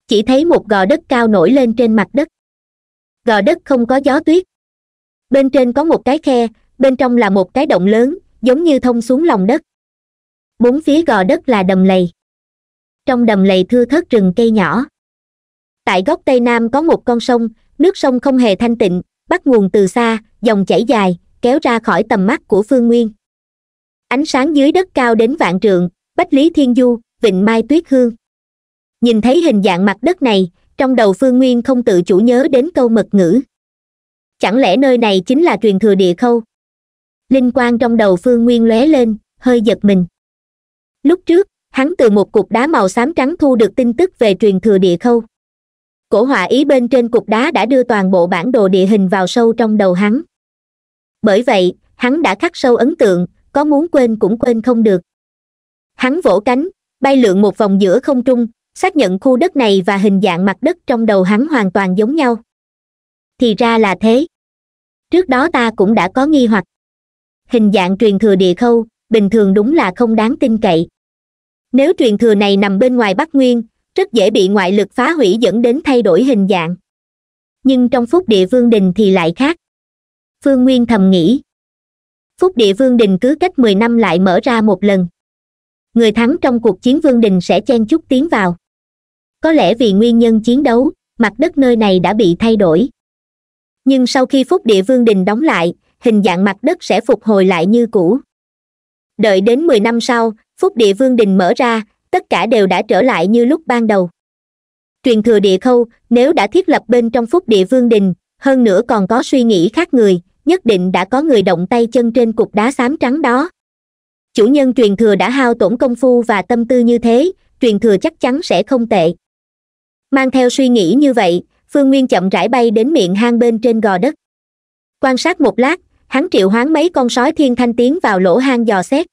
[SPEAKER 1] chỉ thấy một gò đất cao nổi lên trên mặt đất gò đất không có gió tuyết bên trên có một cái khe bên trong là một cái động lớn giống như thông xuống lòng đất bốn phía gò đất là đầm lầy trong đầm lầy thưa thớt rừng cây nhỏ tại góc tây nam có một con sông nước sông không hề thanh tịnh bắt nguồn từ xa dòng chảy dài kéo ra khỏi tầm mắt của phương nguyên ánh sáng dưới đất cao đến vạn trượng bách lý thiên du vịnh mai tuyết hương nhìn thấy hình dạng mặt đất này trong đầu phương nguyên không tự chủ nhớ đến câu mật ngữ chẳng lẽ nơi này chính là truyền thừa địa khâu linh quan trong đầu phương nguyên lóe lên hơi giật mình lúc trước hắn từ một cục đá màu xám trắng thu được tin tức về truyền thừa địa khâu cổ họa ý bên trên cục đá đã đưa toàn bộ bản đồ địa hình vào sâu trong đầu hắn bởi vậy hắn đã khắc sâu ấn tượng có muốn quên cũng quên không được hắn vỗ cánh bay lượn một vòng giữa không trung xác nhận khu đất này và hình dạng mặt đất trong đầu hắn hoàn toàn giống nhau thì ra là thế trước đó ta cũng đã có nghi hoặc hình dạng truyền thừa địa khâu bình thường đúng là không đáng tin cậy nếu truyền thừa này nằm bên ngoài bắc nguyên rất dễ bị ngoại lực phá hủy dẫn đến thay đổi hình dạng nhưng trong phúc địa vương đình thì lại khác phương nguyên thầm nghĩ phúc địa vương đình cứ cách mười năm lại mở ra một lần người thắng trong cuộc chiến vương đình sẽ chen chút tiến vào có lẽ vì nguyên nhân chiến đấu mặt đất nơi này đã bị thay đổi nhưng sau khi phúc địa vương đình đóng lại hình dạng mặt đất sẽ phục hồi lại như cũ đợi đến mười năm sau phúc địa vương đình mở ra tất cả đều đã trở lại như lúc ban đầu truyền thừa địa khâu nếu đã thiết lập bên trong phúc địa vương đình hơn nữa còn có suy nghĩ khác người nhất định đã có người động tay chân trên cục đá xám trắng đó chủ nhân truyền thừa đã hao tổn công phu và tâm tư như thế truyền thừa chắc chắn sẽ không tệ mang theo suy nghĩ như vậy phương nguyên chậm rãi bay đến miệng hang bên trên gò đất quan sát một lát hắn triệu hoán mấy con sói thiên thanh tiến vào lỗ hang dò xét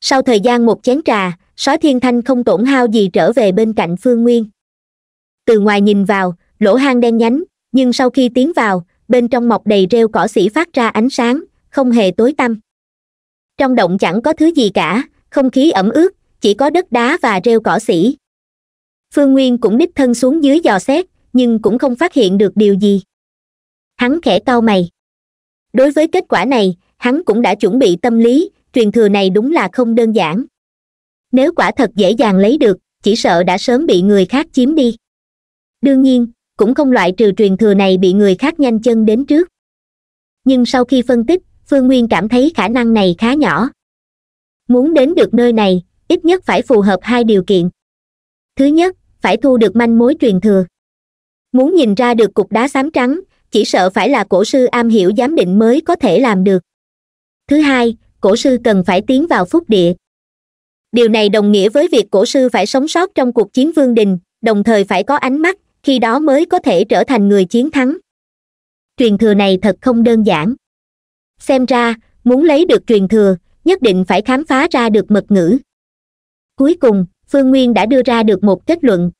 [SPEAKER 1] sau thời gian một chén trà sói thiên thanh không tổn hao gì trở về bên cạnh phương nguyên từ ngoài nhìn vào lỗ hang đen nhánh nhưng sau khi tiến vào bên trong mọc đầy rêu cỏ xỉ phát ra ánh sáng không hề tối tăm trong động chẳng có thứ gì cả không khí ẩm ướt chỉ có đất đá và rêu cỏ xỉ phương nguyên cũng đích thân xuống dưới dò xét nhưng cũng không phát hiện được điều gì hắn khẽ cau mày đối với kết quả này hắn cũng đã chuẩn bị tâm lý truyền thừa này đúng là không đơn giản nếu quả thật dễ dàng lấy được chỉ sợ đã sớm bị người khác chiếm đi đương nhiên cũng không loại trừ truyền thừa này bị người khác nhanh chân đến trước nhưng sau khi phân tích phương nguyên cảm thấy khả năng này khá nhỏ muốn đến được nơi này ít nhất phải phù hợp hai điều kiện thứ nhất phải thu được manh mối truyền thừa muốn nhìn ra được cục đá xám trắng chỉ sợ phải là cổ sư am hiểu giám định mới có thể làm được thứ hai cổ sư cần phải tiến vào phúc địa điều này đồng nghĩa với việc cổ sư phải sống sót trong cuộc chiến vương đình đồng thời phải có ánh mắt khi đó mới có thể trở thành người chiến thắng truyền thừa này thật không đơn giản xem ra muốn lấy được truyền thừa nhất định phải khám phá ra được mật ngữ cuối cùng phương nguyên đã đưa ra được một kết luận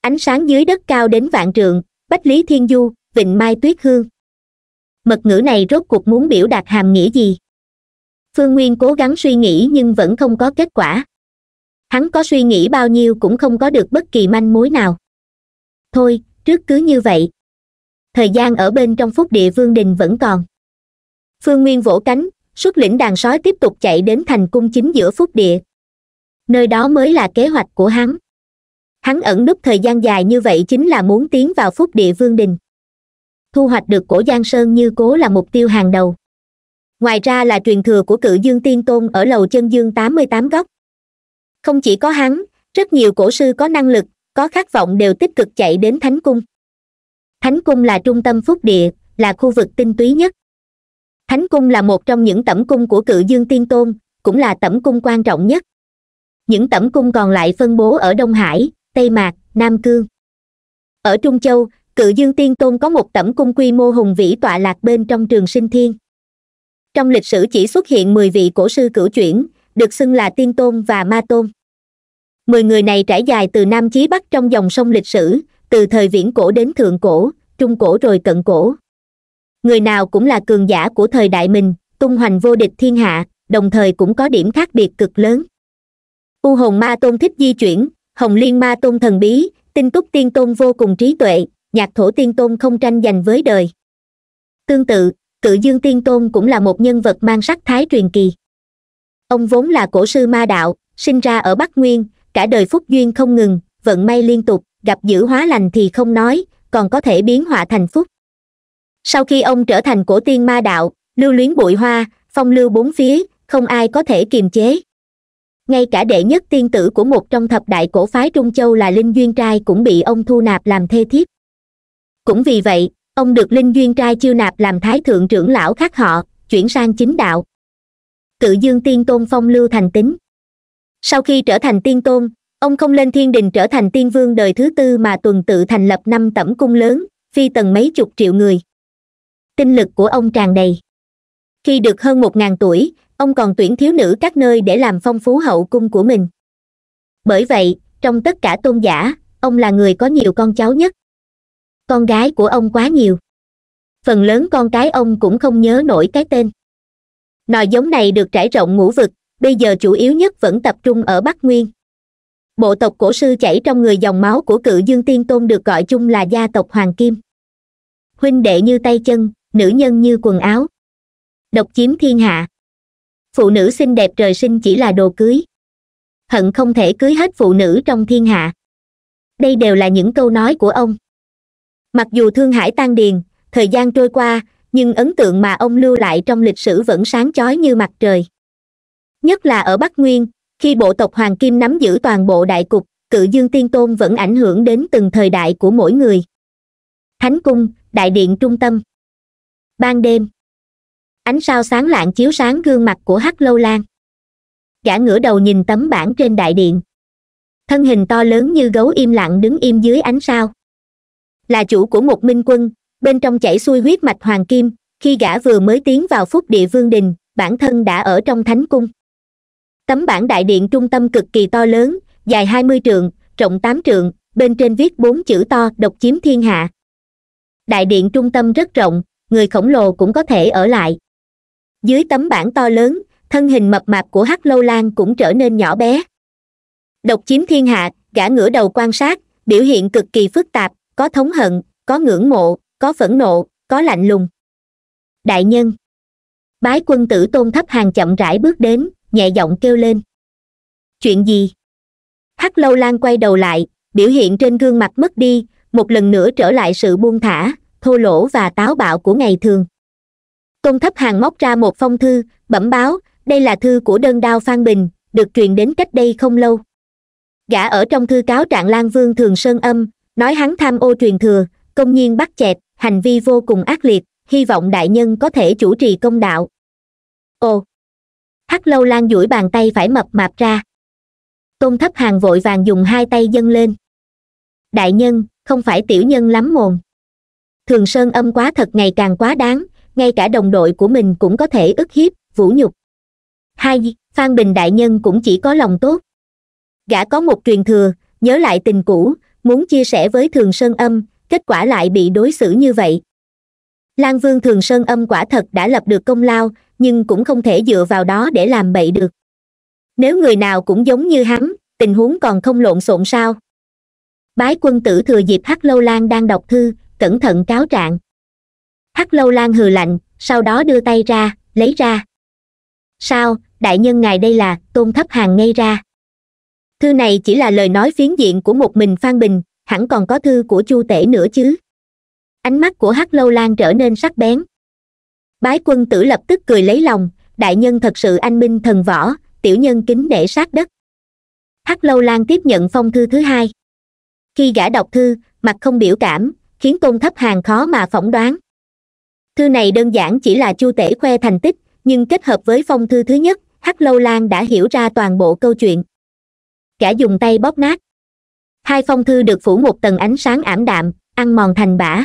[SPEAKER 1] ánh sáng dưới đất cao đến vạn trượng bách lý thiên du vịnh mai tuyết hương mật ngữ này rốt cuộc muốn biểu đạt hàm nghĩa gì phương nguyên cố gắng suy nghĩ nhưng vẫn không có kết quả hắn có suy nghĩ bao nhiêu cũng không có được bất kỳ manh mối nào thôi trước cứ như vậy thời gian ở bên trong phúc địa vương đình vẫn còn phương nguyên vỗ cánh xuất lĩnh đàn sói tiếp tục chạy đến thành cung chính giữa phúc địa nơi đó mới là kế hoạch của hắn hắn ẩn núp thời gian dài như vậy chính là muốn tiến vào phúc địa vương đình thu hoạch được cổ giang sơn như cố là mục tiêu hàng đầu ngoài ra là truyền thừa của cự dương tiên tôn ở lầu chân dương tám mươi tám góc không chỉ có hắn rất nhiều cổ sư có năng lực có khát vọng đều tích cực chạy đến thánh cung thánh cung là trung tâm phúc địa là khu vực tinh túy nhất thánh cung là một trong những tẩm cung của cự dương tiên tôn cũng là tẩm cung quan trọng nhất những tẩm cung còn lại phân bố ở đông hải tây mạc nam cương ở trung châu cự dương tiên tôn có một tẩm cung quy mô hùng vĩ tọa lạc bên trong trường sinh thiên trong lịch sử chỉ xuất hiện 10 vị cổ sư cửu chuyển được xưng là tiên tôn và ma tôn mười người này trải dài từ nam chí bắc trong dòng sông lịch sử từ thời viễn cổ đến thượng cổ trung cổ rồi cận cổ người nào cũng là cường giả của thời đại mình tung hoành vô địch thiên hạ đồng thời cũng có điểm khác biệt cực lớn u hồn ma tôn thích di chuyển hồng liên ma tôn thần bí tinh túc tiên tôn vô cùng trí tuệ nhạc thổ tiên tôn không tranh giành với đời tương tự cự dương tiên tôn cũng là một nhân vật mang sắc thái truyền kỳ ông vốn là cổ sư ma đạo sinh ra ở bắc nguyên cả đời phúc duyên không ngừng vận may liên tục gặp dữ hóa lành thì không nói còn có thể biến họa thành phúc sau khi ông trở thành cổ tiên ma đạo lưu luyến bụi hoa phong lưu bốn phía không ai có thể kiềm chế ngay cả đệ nhất tiên tử của một trong thập đại cổ phái trung châu là linh duyên trai cũng bị ông thu nạp làm thê thiếp cũng vì vậy ông được linh duyên trai chiêu nạp làm thái thượng trưởng lão khác họ chuyển sang chính đạo cự dương tiên tôn phong lưu thành tính sau khi trở thành tiên tôn ông không lên thiên đình trở thành tiên vương đời thứ tư mà tuần tự thành lập năm tẩm cung lớn phi tần mấy chục triệu người tinh lực của ông tràn đầy khi được hơn một ngàn tuổi ông còn tuyển thiếu nữ các nơi để làm phong phú hậu cung của mình bởi vậy trong tất cả tôn giả ông là người có nhiều con cháu nhất con gái của ông quá nhiều phần lớn con cái ông cũng không nhớ nổi cái tên nòi giống này được trải rộng ngũ vực bây giờ chủ yếu nhất vẫn tập trung ở bắc nguyên bộ tộc cổ sư chảy trong người dòng máu của cự dương tiên tôn được gọi chung là gia tộc hoàng kim huynh đệ như tay chân nữ nhân như quần áo độc chiếm thiên hạ phụ nữ xinh đẹp trời sinh chỉ là đồ cưới hận không thể cưới hết phụ nữ trong thiên hạ đây đều là những câu nói của ông mặc dù thương hải tan điền thời gian trôi qua nhưng ấn tượng mà ông lưu lại trong lịch sử vẫn sáng chói như mặt trời nhất là ở bắc nguyên khi bộ tộc hoàng kim nắm giữ toàn bộ đại cục cự dương tiên tôn vẫn ảnh hưởng đến từng thời đại của mỗi người thánh cung đại điện trung tâm ban đêm ánh sao sáng lạng chiếu sáng gương mặt của hắc lâu lan gã ngửa đầu nhìn tấm bảng trên đại điện thân hình to lớn như gấu im lặng đứng im dưới ánh sao là chủ của một minh quân bên trong chảy xuôi huyết mạch hoàng kim khi gã vừa mới tiến vào phúc địa vương đình bản thân đã ở trong thánh cung tấm bản đại điện trung tâm cực kỳ to lớn dài hai mươi trượng rộng tám trượng bên trên viết bốn chữ to độc chiếm thiên hạ đại điện trung tâm rất rộng người khổng lồ cũng có thể ở lại dưới tấm bản to lớn thân hình mập mạp của hắc lâu lan cũng trở nên nhỏ bé độc chiếm thiên hạ gã ngửa đầu quan sát biểu hiện cực kỳ phức tạp có thống hận có ngưỡng mộ có phẫn nộ có lạnh lùng đại nhân bái quân tử tôn thấp hàng chậm rãi bước đến nhẹ giọng kêu lên chuyện gì hắc lâu lan quay đầu lại biểu hiện trên gương mặt mất đi một lần nữa trở lại sự buông thả thô lỗ và táo bạo của ngày thường tôn thấp hàng móc ra một phong thư bẩm báo đây là thư của đơn đao phan bình được truyền đến cách đây không lâu gã ở trong thư cáo trạng lan vương thường sơn âm nói hắn tham ô truyền thừa công nhiên bắt chẹt hành vi vô cùng ác liệt hy vọng đại nhân có thể chủ trì công đạo ồ hắc lâu lan duỗi bàn tay phải mập mạp ra tôn thấp hàng vội vàng dùng hai tay dâng lên đại nhân không phải tiểu nhân lắm mồm thường sơn âm quá thật ngày càng quá đáng ngay cả đồng đội của mình cũng có thể ức hiếp vũ nhục hai phan bình đại nhân cũng chỉ có lòng tốt gã có một truyền thừa nhớ lại tình cũ muốn chia sẻ với thường sơn âm kết quả lại bị đối xử như vậy lan vương thường sơn âm quả thật đã lập được công lao nhưng cũng không thể dựa vào đó để làm bậy được nếu người nào cũng giống như hắn tình huống còn không lộn xộn sao bái quân tử thừa dịp hắc lâu lan đang đọc thư cẩn thận cáo trạng hắc lâu lan hừ lạnh sau đó đưa tay ra lấy ra sao đại nhân ngài đây là tôn thấp hàng ngay ra thư này chỉ là lời nói phiến diện của một mình phan bình hẳn còn có thư của chu tể nữa chứ ánh mắt của hắc lâu lan trở nên sắc bén bái quân tử lập tức cười lấy lòng đại nhân thật sự anh minh thần võ tiểu nhân kính nể sát đất hắc lâu lan tiếp nhận phong thư thứ hai khi gã đọc thư mặt không biểu cảm khiến tôn thấp hàng khó mà phỏng đoán thư này đơn giản chỉ là chu tể khoe thành tích nhưng kết hợp với phong thư thứ nhất hắc lâu lan đã hiểu ra toàn bộ câu chuyện gã dùng tay bóp nát hai phong thư được phủ một tầng ánh sáng ảm đạm ăn mòn thành bã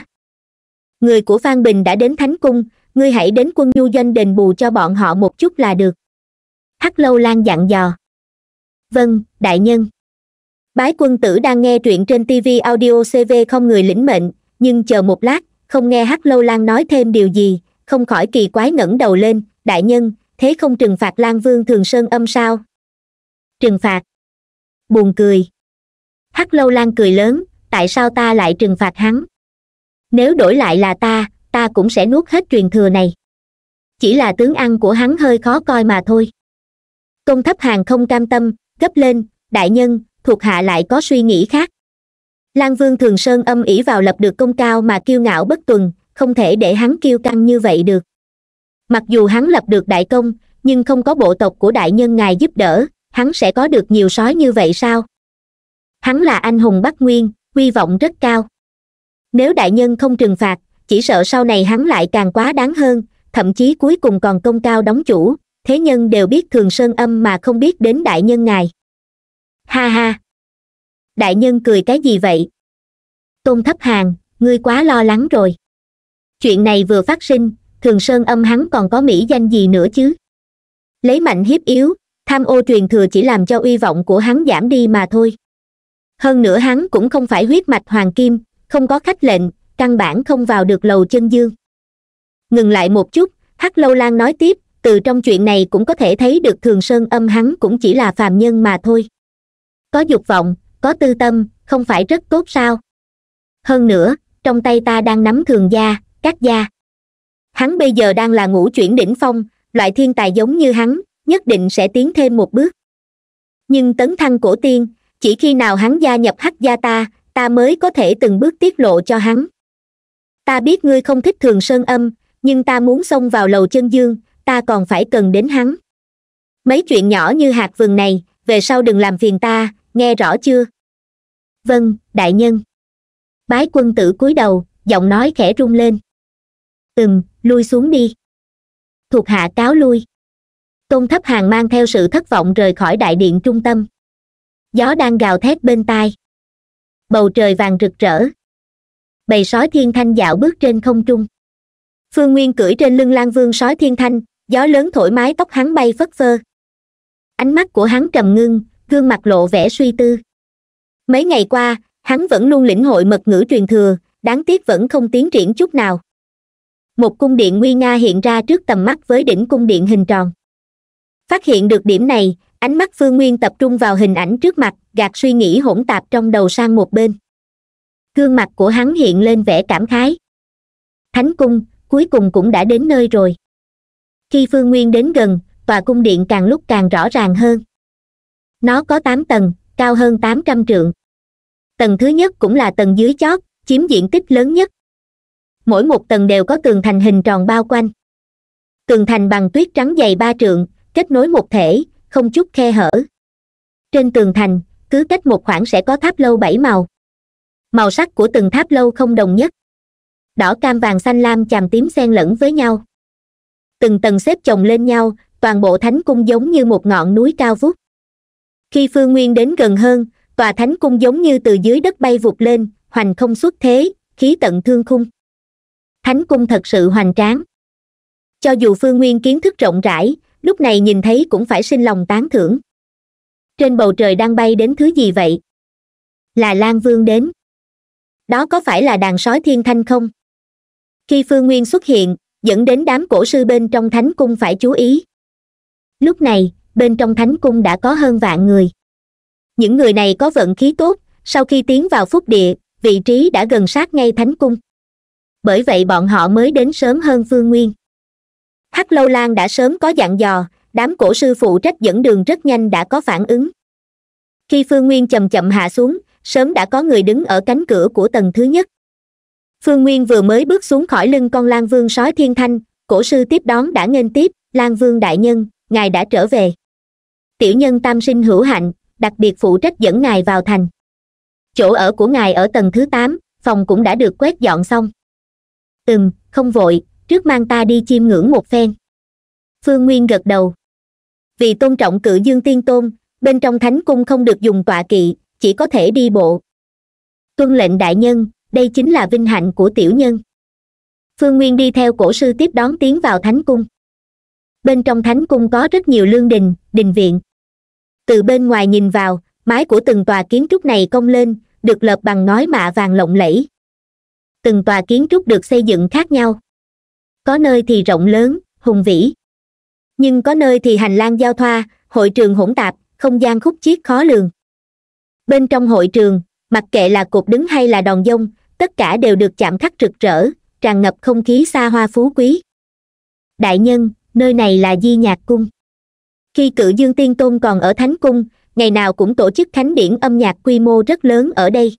[SPEAKER 1] người của phan bình đã đến thánh cung ngươi hãy đến quân nhu doanh đền bù cho bọn họ một chút là được hắc lâu lan dặn dò vâng đại nhân bái quân tử đang nghe truyện trên tv audio cv không người lĩnh mệnh nhưng chờ một lát không nghe hắc lâu lan nói thêm điều gì không khỏi kỳ quái ngẩng đầu lên đại nhân thế không trừng phạt lan vương thường sơn âm sao trừng phạt buồn cười hắc lâu lan cười lớn tại sao ta lại trừng phạt hắn nếu đổi lại là ta ta cũng sẽ nuốt hết truyền thừa này chỉ là tướng ăn của hắn hơi khó coi mà thôi tôn thấp hàng không cam tâm gấp lên đại nhân thuộc hạ lại có suy nghĩ khác lan vương thường sơn âm ỉ vào lập được công cao mà kiêu ngạo bất tuần không thể để hắn kiêu căng như vậy được mặc dù hắn lập được đại công nhưng không có bộ tộc của đại nhân ngài giúp đỡ hắn sẽ có được nhiều sói như vậy sao hắn là anh hùng bắc nguyên hy vọng rất cao nếu đại nhân không trừng phạt chỉ sợ sau này hắn lại càng quá đáng hơn thậm chí cuối cùng còn công cao đóng chủ thế nhân đều biết thường sơn âm mà không biết đến đại nhân ngài ha ha đại nhân cười cái gì vậy tôn thấp hàng ngươi quá lo lắng rồi chuyện này vừa phát sinh thường sơn âm hắn còn có mỹ danh gì nữa chứ lấy mạnh hiếp yếu tham ô truyền thừa chỉ làm cho uy vọng của hắn giảm đi mà thôi hơn nữa hắn cũng không phải huyết mạch hoàng kim không có khách lệnh căn bản không vào được lầu chân dương ngừng lại một chút hắc lâu lan nói tiếp từ trong chuyện này cũng có thể thấy được thường sơn âm hắn cũng chỉ là phàm nhân mà thôi có dục vọng có tư tâm không phải rất tốt sao hơn nữa trong tay ta đang nắm thường gia các gia hắn bây giờ đang là ngũ chuyển đỉnh phong loại thiên tài giống như hắn nhất định sẽ tiến thêm một bước nhưng tấn thăng cổ tiên chỉ khi nào hắn gia nhập hắc gia ta ta mới có thể từng bước tiết lộ cho hắn ta biết ngươi không thích thường sơn âm nhưng ta muốn xông vào lầu chân dương ta còn phải cần đến hắn mấy chuyện nhỏ như hạt vườn này về sau đừng làm phiền ta nghe rõ chưa vâng đại nhân bái quân tử cúi đầu giọng nói khẽ rung lên ừm lui xuống đi thuộc hạ cáo lui tôn thấp hàng mang theo sự thất vọng rời khỏi đại điện trung tâm gió đang gào thét bên tai bầu trời vàng rực rỡ bầy sói thiên thanh dạo bước trên không trung phương nguyên cưỡi trên lưng lan vương sói thiên thanh gió lớn thổi mái tóc hắn bay phất phơ ánh mắt của hắn trầm ngưng gương mặt lộ vẻ suy tư mấy ngày qua hắn vẫn luôn lĩnh hội mật ngữ truyền thừa đáng tiếc vẫn không tiến triển chút nào một cung điện nguy nga hiện ra trước tầm mắt với đỉnh cung điện hình tròn phát hiện được điểm này ánh mắt phương nguyên tập trung vào hình ảnh trước mặt gạt suy nghĩ hỗn tạp trong đầu sang một bên gương mặt của hắn hiện lên vẻ cảm khái thánh cung cuối cùng cũng đã đến nơi rồi khi phương nguyên đến gần tòa cung điện càng lúc càng rõ ràng hơn nó có tám tầng cao hơn tám trăm trượng tầng thứ nhất cũng là tầng dưới chót chiếm diện tích lớn nhất mỗi một tầng đều có tường thành hình tròn bao quanh tường thành bằng tuyết trắng dày ba trượng kết nối một thể không chút khe hở trên tường thành cứ cách một khoảng sẽ có tháp lâu bảy màu màu sắc của từng tháp lâu không đồng nhất đỏ cam vàng xanh lam chàm tím xen lẫn với nhau từng tầng xếp chồng lên nhau toàn bộ thánh cung giống như một ngọn núi cao vút khi phương nguyên đến gần hơn tòa thánh cung giống như từ dưới đất bay vụt lên hoành không xuất thế khí tận thương khung thánh cung thật sự hoành tráng cho dù phương nguyên kiến thức rộng rãi lúc này nhìn thấy cũng phải sinh lòng tán thưởng trên bầu trời đang bay đến thứ gì vậy là lan vương đến đó có phải là đàn sói thiên thanh không khi phương nguyên xuất hiện dẫn đến đám cổ sư bên trong thánh cung phải chú ý lúc này bên trong thánh cung đã có hơn vạn người những người này có vận khí tốt sau khi tiến vào phúc địa vị trí đã gần sát ngay thánh cung bởi vậy bọn họ mới đến sớm hơn phương nguyên hắc lâu lan đã sớm có dặn dò đám cổ sư phụ trách dẫn đường rất nhanh đã có phản ứng khi phương nguyên chậm chậm hạ xuống sớm đã có người đứng ở cánh cửa của tầng thứ nhất phương nguyên vừa mới bước xuống khỏi lưng con lan vương sói thiên thanh cổ sư tiếp đón đã nghênh tiếp lan vương đại nhân ngài đã trở về tiểu nhân tam sinh hữu hạnh đặc biệt phụ trách dẫn ngài vào thành chỗ ở của ngài ở tầng thứ tám phòng cũng đã được quét dọn xong từng không vội trước mang ta đi chiêm ngưỡng một phen phương nguyên gật đầu vì tôn trọng cự dương tiên tôn bên trong thánh cung không được dùng tọa kỵ chỉ có thể đi bộ tuân lệnh đại nhân đây chính là vinh hạnh của tiểu nhân phương nguyên đi theo cổ sư tiếp đón tiến vào thánh cung bên trong thánh cung có rất nhiều lương đình đình viện từ bên ngoài nhìn vào mái của từng tòa kiến trúc này cong lên được lợp bằng ngói mạ vàng lộng lẫy từng tòa kiến trúc được xây dựng khác nhau có nơi thì rộng lớn hùng vĩ nhưng có nơi thì hành lang giao thoa hội trường hỗn tạp không gian khúc chiết khó lường bên trong hội trường mặc kệ là cột đứng hay là đòn dông tất cả đều được chạm khắc rực rỡ tràn ngập không khí xa hoa phú quý đại nhân nơi này là di nhạc cung khi cự dương tiên tôn còn ở thánh cung ngày nào cũng tổ chức khánh điển âm nhạc quy mô rất lớn ở đây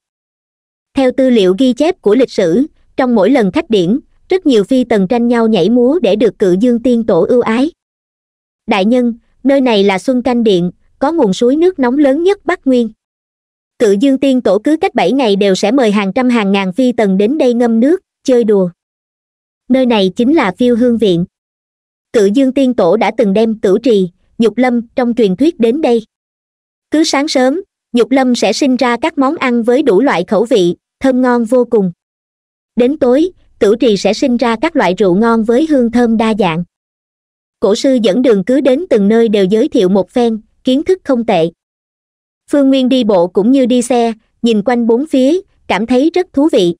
[SPEAKER 1] theo tư liệu ghi chép của lịch sử trong mỗi lần khách điển rất nhiều phi tần tranh nhau nhảy múa để được cự dương tiên tổ ưu ái đại nhân nơi này là xuân canh điện có nguồn suối nước nóng lớn nhất bắc nguyên cự dương tiên tổ cứ cách bảy ngày đều sẽ mời hàng trăm hàng ngàn phi tần đến đây ngâm nước chơi đùa nơi này chính là phiêu hương viện cự dương tiên tổ đã từng đem tử trì nhục lâm trong truyền thuyết đến đây cứ sáng sớm nhục lâm sẽ sinh ra các món ăn với đủ loại khẩu vị thơm ngon vô cùng đến tối Tử trì sẽ sinh ra các loại rượu ngon với hương thơm đa dạng cổ sư dẫn đường cứ đến từng nơi đều giới thiệu một phen kiến thức không tệ phương nguyên đi bộ cũng như đi xe nhìn quanh bốn phía cảm thấy rất thú vị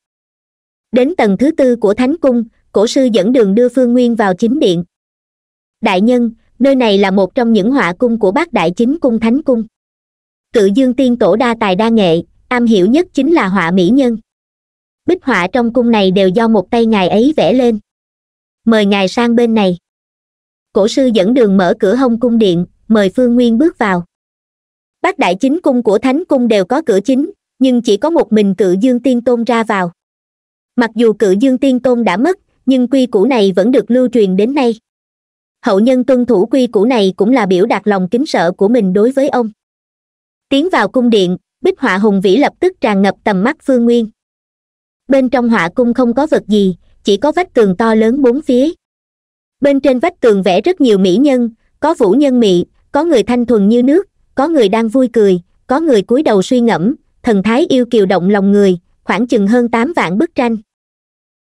[SPEAKER 1] đến tầng thứ tư của thánh cung cổ sư dẫn đường đưa phương nguyên vào chính điện đại nhân nơi này là một trong những họa cung của bác đại chính cung thánh cung cự dương tiên tổ đa tài đa nghệ am hiểu nhất chính là họa mỹ nhân bích họa trong cung này đều do một tay ngài ấy vẽ lên mời ngài sang bên này cổ sư dẫn đường mở cửa hông cung điện mời phương nguyên bước vào bác đại chính cung của thánh cung đều có cửa chính nhưng chỉ có một mình cự dương tiên tôn ra vào mặc dù cự dương tiên tôn đã mất nhưng quy củ này vẫn được lưu truyền đến nay hậu nhân tuân thủ quy củ này cũng là biểu đạt lòng kính sợ của mình đối với ông tiến vào cung điện bích họa hùng vĩ lập tức tràn ngập tầm mắt phương nguyên bên trong họa cung không có vật gì chỉ có vách tường to lớn bốn phía bên trên vách tường vẽ rất nhiều mỹ nhân có vũ nhân mị có người thanh thuần như nước có người đang vui cười có người cúi đầu suy ngẫm thần thái yêu kiều động lòng người khoảng chừng hơn tám vạn bức tranh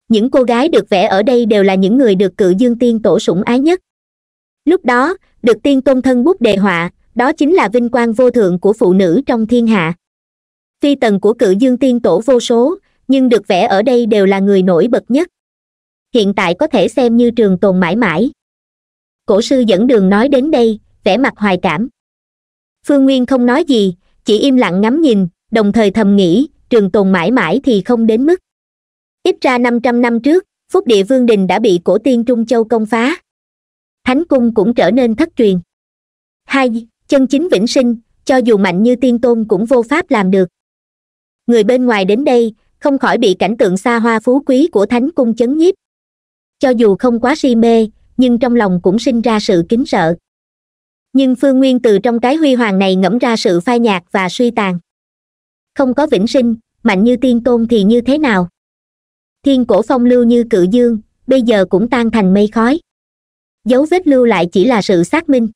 [SPEAKER 1] những cô gái được vẽ ở đây đều là những người được cự dương tiên tổ sủng ái nhất lúc đó được tiên tôn thân bút đề họa đó chính là vinh quang vô thượng của phụ nữ trong thiên hạ phi tần của cự dương tiên tổ vô số nhưng được vẽ ở đây đều là người nổi bật nhất hiện tại có thể xem như trường tồn mãi mãi cổ sư dẫn đường nói đến đây vẻ mặt hoài cảm phương nguyên không nói gì chỉ im lặng ngắm nhìn đồng thời thầm nghĩ trường tồn mãi mãi thì không đến mức ít ra năm trăm năm trước phúc địa vương đình đã bị cổ tiên trung châu công phá thánh cung cũng trở nên thất truyền hai chân chính vĩnh sinh cho dù mạnh như tiên tôn cũng vô pháp làm được người bên ngoài đến đây không khỏi bị cảnh tượng xa hoa phú quý của thánh cung chấn nhiếp cho dù không quá si mê nhưng trong lòng cũng sinh ra sự kính sợ nhưng phương nguyên từ trong cái huy hoàng này ngẫm ra sự phai nhạt và suy tàn không có vĩnh sinh mạnh như tiên tôn thì như thế nào thiên cổ phong lưu như cự dương bây giờ cũng tan thành mây khói dấu vết lưu lại chỉ là sự xác minh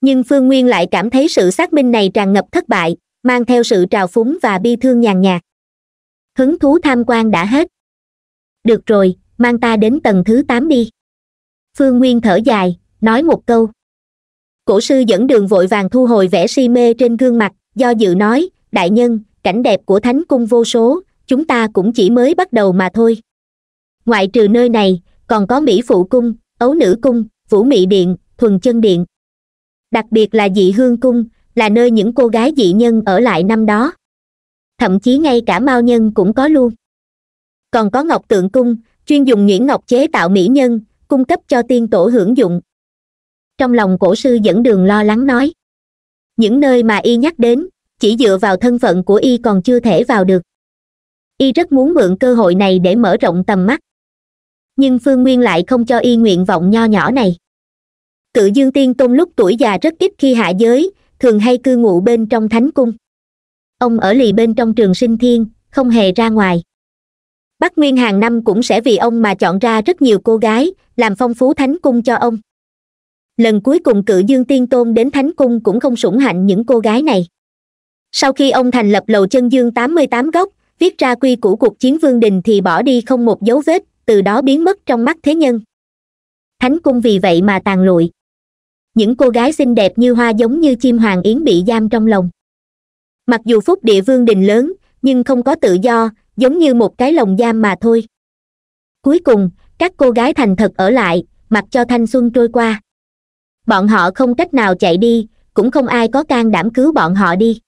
[SPEAKER 1] nhưng phương nguyên lại cảm thấy sự xác minh này tràn ngập thất bại mang theo sự trào phúng và bi thương nhàn nhạt hứng thú tham quan đã hết được rồi mang ta đến tầng thứ tám đi phương nguyên thở dài nói một câu cổ sư dẫn đường vội vàng thu hồi vẻ si mê trên gương mặt do dự nói đại nhân cảnh đẹp của thánh cung vô số chúng ta cũng chỉ mới bắt đầu mà thôi ngoại trừ nơi này còn có mỹ phụ cung ấu nữ cung vũ mỹ điện thuần chân điện đặc biệt là dị hương cung là nơi những cô gái dị nhân ở lại năm đó thậm chí ngay cả mao nhân cũng có luôn còn có ngọc tượng cung chuyên dùng nhuyễn ngọc chế tạo mỹ nhân cung cấp cho tiên tổ hưởng dụng trong lòng cổ sư dẫn đường lo lắng nói những nơi mà y nhắc đến chỉ dựa vào thân phận của y còn chưa thể vào được y rất muốn mượn cơ hội này để mở rộng tầm mắt nhưng phương nguyên lại không cho y nguyện vọng nho nhỏ này cự dương tiên tôn lúc tuổi già rất ít khi hạ giới thường hay cư ngụ bên trong thánh cung ông ở lì bên trong trường sinh thiên không hề ra ngoài bắc nguyên hàng năm cũng sẽ vì ông mà chọn ra rất nhiều cô gái làm phong phú thánh cung cho ông lần cuối cùng cự dương tiên tôn đến thánh cung cũng không sủng hạnh những cô gái này sau khi ông thành lập lầu chân dương tám mươi tám góc viết ra quy củ cuộc chiến vương đình thì bỏ đi không một dấu vết từ đó biến mất trong mắt thế nhân thánh cung vì vậy mà tàn lụi những cô gái xinh đẹp như hoa giống như chim hoàng yến bị giam trong lòng mặc dù phúc địa vương đình lớn nhưng không có tự do giống như một cái lồng giam mà thôi cuối cùng các cô gái thành thật ở lại mặc cho thanh xuân trôi qua bọn họ không cách nào chạy đi cũng không ai có can đảm cứu bọn họ đi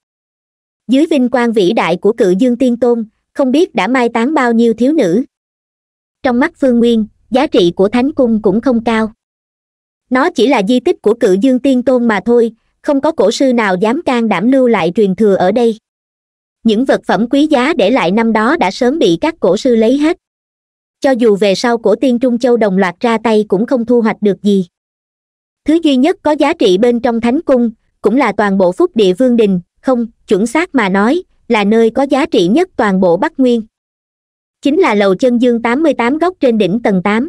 [SPEAKER 1] dưới vinh quang vĩ đại của cự dương tiên tôn không biết đã mai táng bao nhiêu thiếu nữ trong mắt phương nguyên giá trị của thánh cung cũng không cao nó chỉ là di tích của cự dương tiên tôn mà thôi không có cổ sư nào dám can đảm lưu lại truyền thừa ở đây những vật phẩm quý giá để lại năm đó đã sớm bị các cổ sư lấy hết cho dù về sau cổ tiên trung châu đồng loạt ra tay cũng không thu hoạch được gì thứ duy nhất có giá trị bên trong thánh cung cũng là toàn bộ phúc địa vương đình không chuẩn xác mà nói là nơi có giá trị nhất toàn bộ bắc nguyên chính là lầu chân dương 88 góc trên đỉnh tầng 8.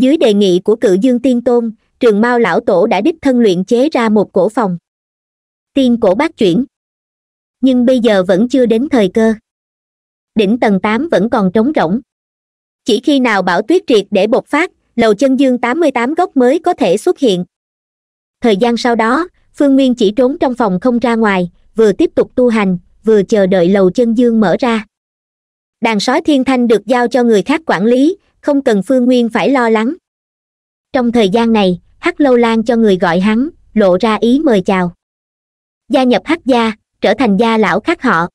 [SPEAKER 1] dưới đề nghị của cự dương tiên tôn trường mao lão tổ đã đích thân luyện chế ra một cổ phòng tiên cổ bát chuyển nhưng bây giờ vẫn chưa đến thời cơ đỉnh tầng tám vẫn còn trống rỗng chỉ khi nào bão tuyết triệt để bộc phát lầu chân dương tám mươi tám gốc mới có thể xuất hiện thời gian sau đó phương nguyên chỉ trốn trong phòng không ra ngoài vừa tiếp tục tu hành vừa chờ đợi lầu chân dương mở ra đàn sói thiên thanh được giao cho người khác quản lý không cần phương nguyên phải lo lắng trong thời gian này hắc lâu lan cho người gọi hắn lộ ra ý mời chào gia nhập hắc gia trở thành gia lão khác họ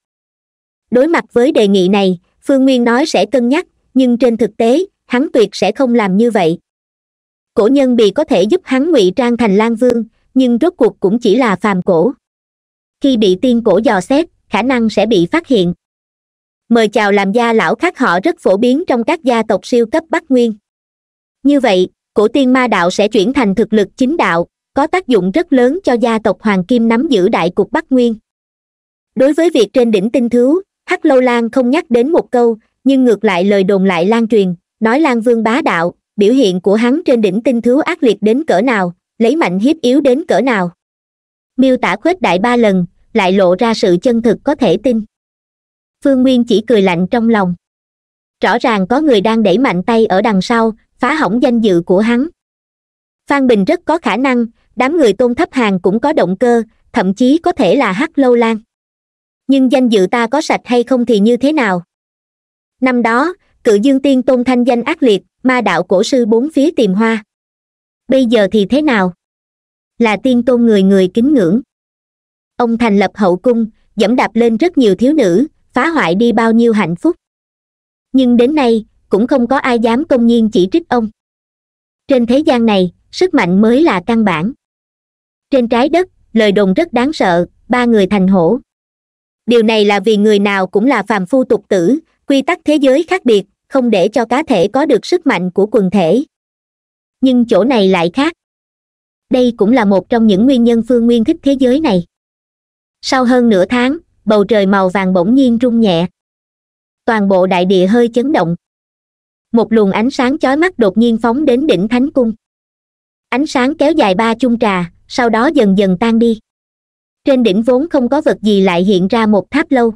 [SPEAKER 1] đối mặt với đề nghị này phương nguyên nói sẽ cân nhắc nhưng trên thực tế hắn tuyệt sẽ không làm như vậy cổ nhân bị có thể giúp hắn ngụy trang thành lan vương nhưng rốt cuộc cũng chỉ là phàm cổ khi bị tiên cổ dò xét khả năng sẽ bị phát hiện mời chào làm gia lão khác họ rất phổ biến trong các gia tộc siêu cấp bắc nguyên như vậy cổ tiên ma đạo sẽ chuyển thành thực lực chính đạo có tác dụng rất lớn cho gia tộc hoàng kim nắm giữ đại cục bắc nguyên đối với việc trên đỉnh tinh thứu hắc lâu lan không nhắc đến một câu nhưng ngược lại lời đồn lại lan truyền nói lan vương bá đạo biểu hiện của hắn trên đỉnh tinh thứu ác liệt đến cỡ nào lấy mạnh hiếp yếu đến cỡ nào miêu tả khuếch đại ba lần lại lộ ra sự chân thực có thể tin phương nguyên chỉ cười lạnh trong lòng rõ ràng có người đang đẩy mạnh tay ở đằng sau phá hỏng danh dự của hắn phan bình rất có khả năng đám người tôn thấp hàng cũng có động cơ thậm chí có thể là hắc lâu lan nhưng danh dự ta có sạch hay không thì như thế nào năm đó cự dương tiên tôn thanh danh ác liệt ma đạo cổ sư bốn phía tìm hoa bây giờ thì thế nào là tiên tôn người người kính ngưỡng ông thành lập hậu cung dẫm đạp lên rất nhiều thiếu nữ phá hoại đi bao nhiêu hạnh phúc nhưng đến nay cũng không có ai dám công nhiên chỉ trích ông trên thế gian này sức mạnh mới là căn bản trên trái đất lời đồn rất đáng sợ ba người thành hổ điều này là vì người nào cũng là phàm phu tục tử quy tắc thế giới khác biệt không để cho cá thể có được sức mạnh của quần thể nhưng chỗ này lại khác đây cũng là một trong những nguyên nhân phương nguyên thích thế giới này sau hơn nửa tháng bầu trời màu vàng bỗng nhiên rung nhẹ toàn bộ đại địa hơi chấn động một luồng ánh sáng chói mắt đột nhiên phóng đến đỉnh thánh cung ánh sáng kéo dài ba chung trà sau đó dần dần tan đi trên đỉnh vốn không có vật gì lại hiện ra một tháp lâu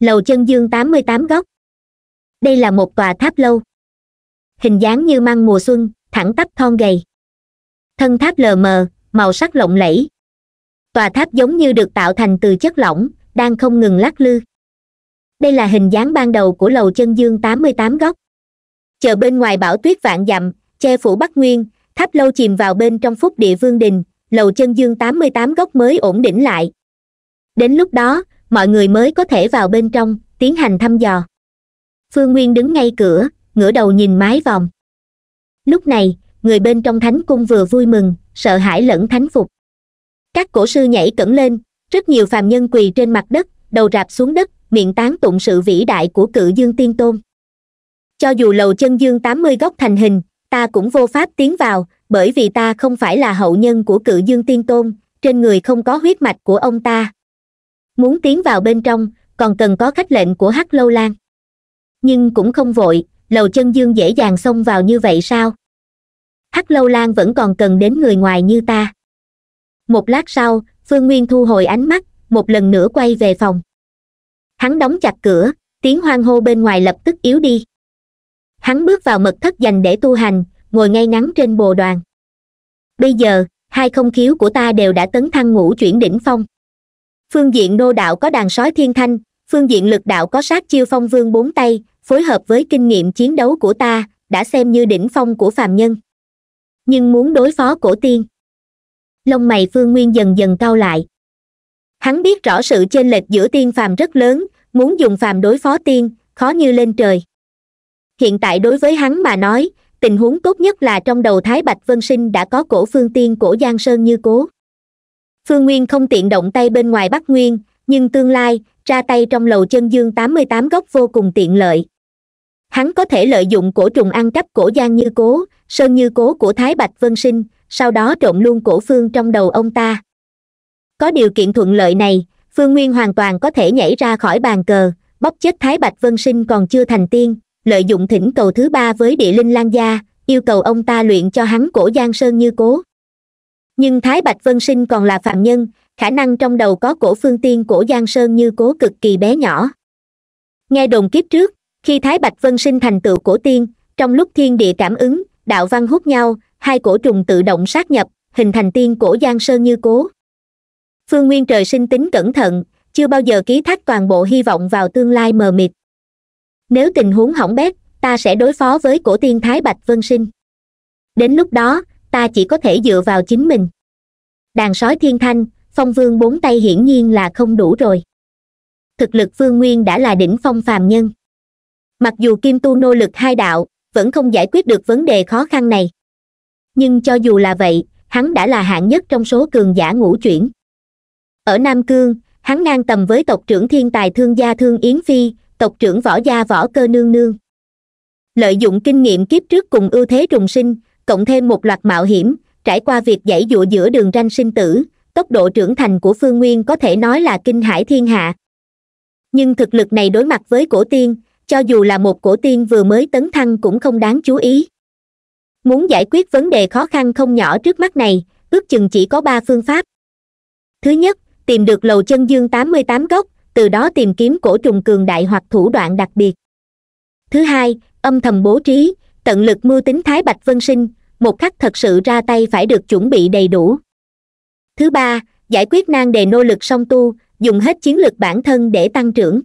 [SPEAKER 1] lầu chân dương tám mươi tám góc đây là một tòa tháp lâu hình dáng như măng mùa xuân thẳng tắp thon gầy thân tháp lờ mờ màu sắc lộng lẫy tòa tháp giống như được tạo thành từ chất lỏng đang không ngừng lắc lư đây là hình dáng ban đầu của lầu chân dương tám mươi tám góc chờ bên ngoài bão tuyết vạn dặm che phủ bắc nguyên tháp lâu chìm vào bên trong phúc địa vương đình lầu chân dương tám mươi tám gốc mới ổn định lại đến lúc đó mọi người mới có thể vào bên trong tiến hành thăm dò phương nguyên đứng ngay cửa ngửa đầu nhìn mái vòng lúc này người bên trong thánh cung vừa vui mừng sợ hãi lẫn thánh phục các cổ sư nhảy cẩn lên rất nhiều phàm nhân quỳ trên mặt đất đầu rạp xuống đất miệng tán tụng sự vĩ đại của cự dương tiên tôn cho dù lầu chân dương tám mươi góc thành hình ta cũng vô pháp tiến vào bởi vì ta không phải là hậu nhân của cự dương tiên tôn trên người không có huyết mạch của ông ta muốn tiến vào bên trong còn cần có khách lệnh của hắc lâu lan nhưng cũng không vội lầu chân dương dễ dàng xông vào như vậy sao hắc lâu lan vẫn còn cần đến người ngoài như ta một lát sau phương nguyên thu hồi ánh mắt một lần nữa quay về phòng hắn đóng chặt cửa tiếng hoang hô bên ngoài lập tức yếu đi hắn bước vào mật thất dành để tu hành ngồi ngay ngắn trên bồ đoàn bây giờ hai không khiếu của ta đều đã tấn thăng ngũ chuyển đỉnh phong phương diện nô đạo có đàn sói thiên thanh phương diện lực đạo có sát chiêu phong vương bốn tay phối hợp với kinh nghiệm chiến đấu của ta đã xem như đỉnh phong của phàm nhân nhưng muốn đối phó cổ tiên lông mày phương nguyên dần dần cau lại hắn biết rõ sự chênh lệch giữa tiên phàm rất lớn muốn dùng phàm đối phó tiên khó như lên trời hiện tại đối với hắn mà nói tình huống tốt nhất là trong đầu thái bạch vân sinh đã có cổ phương tiên cổ giang sơn như cố phương nguyên không tiện động tay bên ngoài bắc nguyên nhưng tương lai ra tay trong lầu chân dương tám mươi tám góc vô cùng tiện lợi hắn có thể lợi dụng cổ trùng ăn cắp cổ giang như cố sơn như cố của thái bạch vân sinh sau đó trộn luôn cổ phương trong đầu ông ta có điều kiện thuận lợi này phương nguyên hoàn toàn có thể nhảy ra khỏi bàn cờ bóc chết thái bạch vân sinh còn chưa thành tiên lợi dụng thỉnh cầu thứ ba với địa linh lan gia yêu cầu ông ta luyện cho hắn cổ giang sơn như cố nhưng thái bạch vân sinh còn là phạm nhân khả năng trong đầu có cổ phương tiên cổ giang sơn như cố cực kỳ bé nhỏ nghe đồn kiếp trước khi thái bạch vân sinh thành tựu cổ tiên trong lúc thiên địa cảm ứng đạo văn hút nhau hai cổ trùng tự động sát nhập hình thành tiên cổ giang sơn như cố phương nguyên trời sinh tính cẩn thận chưa bao giờ ký thác toàn bộ hy vọng vào tương lai mờ mịt nếu tình huống hỏng bét ta sẽ đối phó với cổ tiên thái bạch vân sinh đến lúc đó ta chỉ có thể dựa vào chính mình đàn sói thiên thanh phong vương bốn tay hiển nhiên là không đủ rồi thực lực vương nguyên đã là đỉnh phong phàm nhân mặc dù kim tu nô lực hai đạo vẫn không giải quyết được vấn đề khó khăn này nhưng cho dù là vậy hắn đã là hạng nhất trong số cường giả ngũ chuyển ở nam cương hắn ngang tầm với tộc trưởng thiên tài thương gia thương yến phi tộc trưởng võ gia võ cơ nương nương lợi dụng kinh nghiệm kiếp trước cùng ưu thế trùng sinh cộng thêm một loạt mạo hiểm trải qua việc giải dụa giữa đường ranh sinh tử tốc độ trưởng thành của phương nguyên có thể nói là kinh hải thiên hạ nhưng thực lực này đối mặt với cổ tiên cho dù là một cổ tiên vừa mới tấn thăng cũng không đáng chú ý muốn giải quyết vấn đề khó khăn không nhỏ trước mắt này ước chừng chỉ có ba phương pháp thứ nhất tìm được lầu chân dương tám mươi tám góc từ đó tìm kiếm cổ trùng cường đại hoặc thủ đoạn đặc biệt thứ hai âm thầm bố trí tận lực mưu tính thái bạch vân sinh một khắc thật sự ra tay phải được chuẩn bị đầy đủ thứ ba giải quyết nan đề nô lực song tu dùng hết chiến lược bản thân để tăng trưởng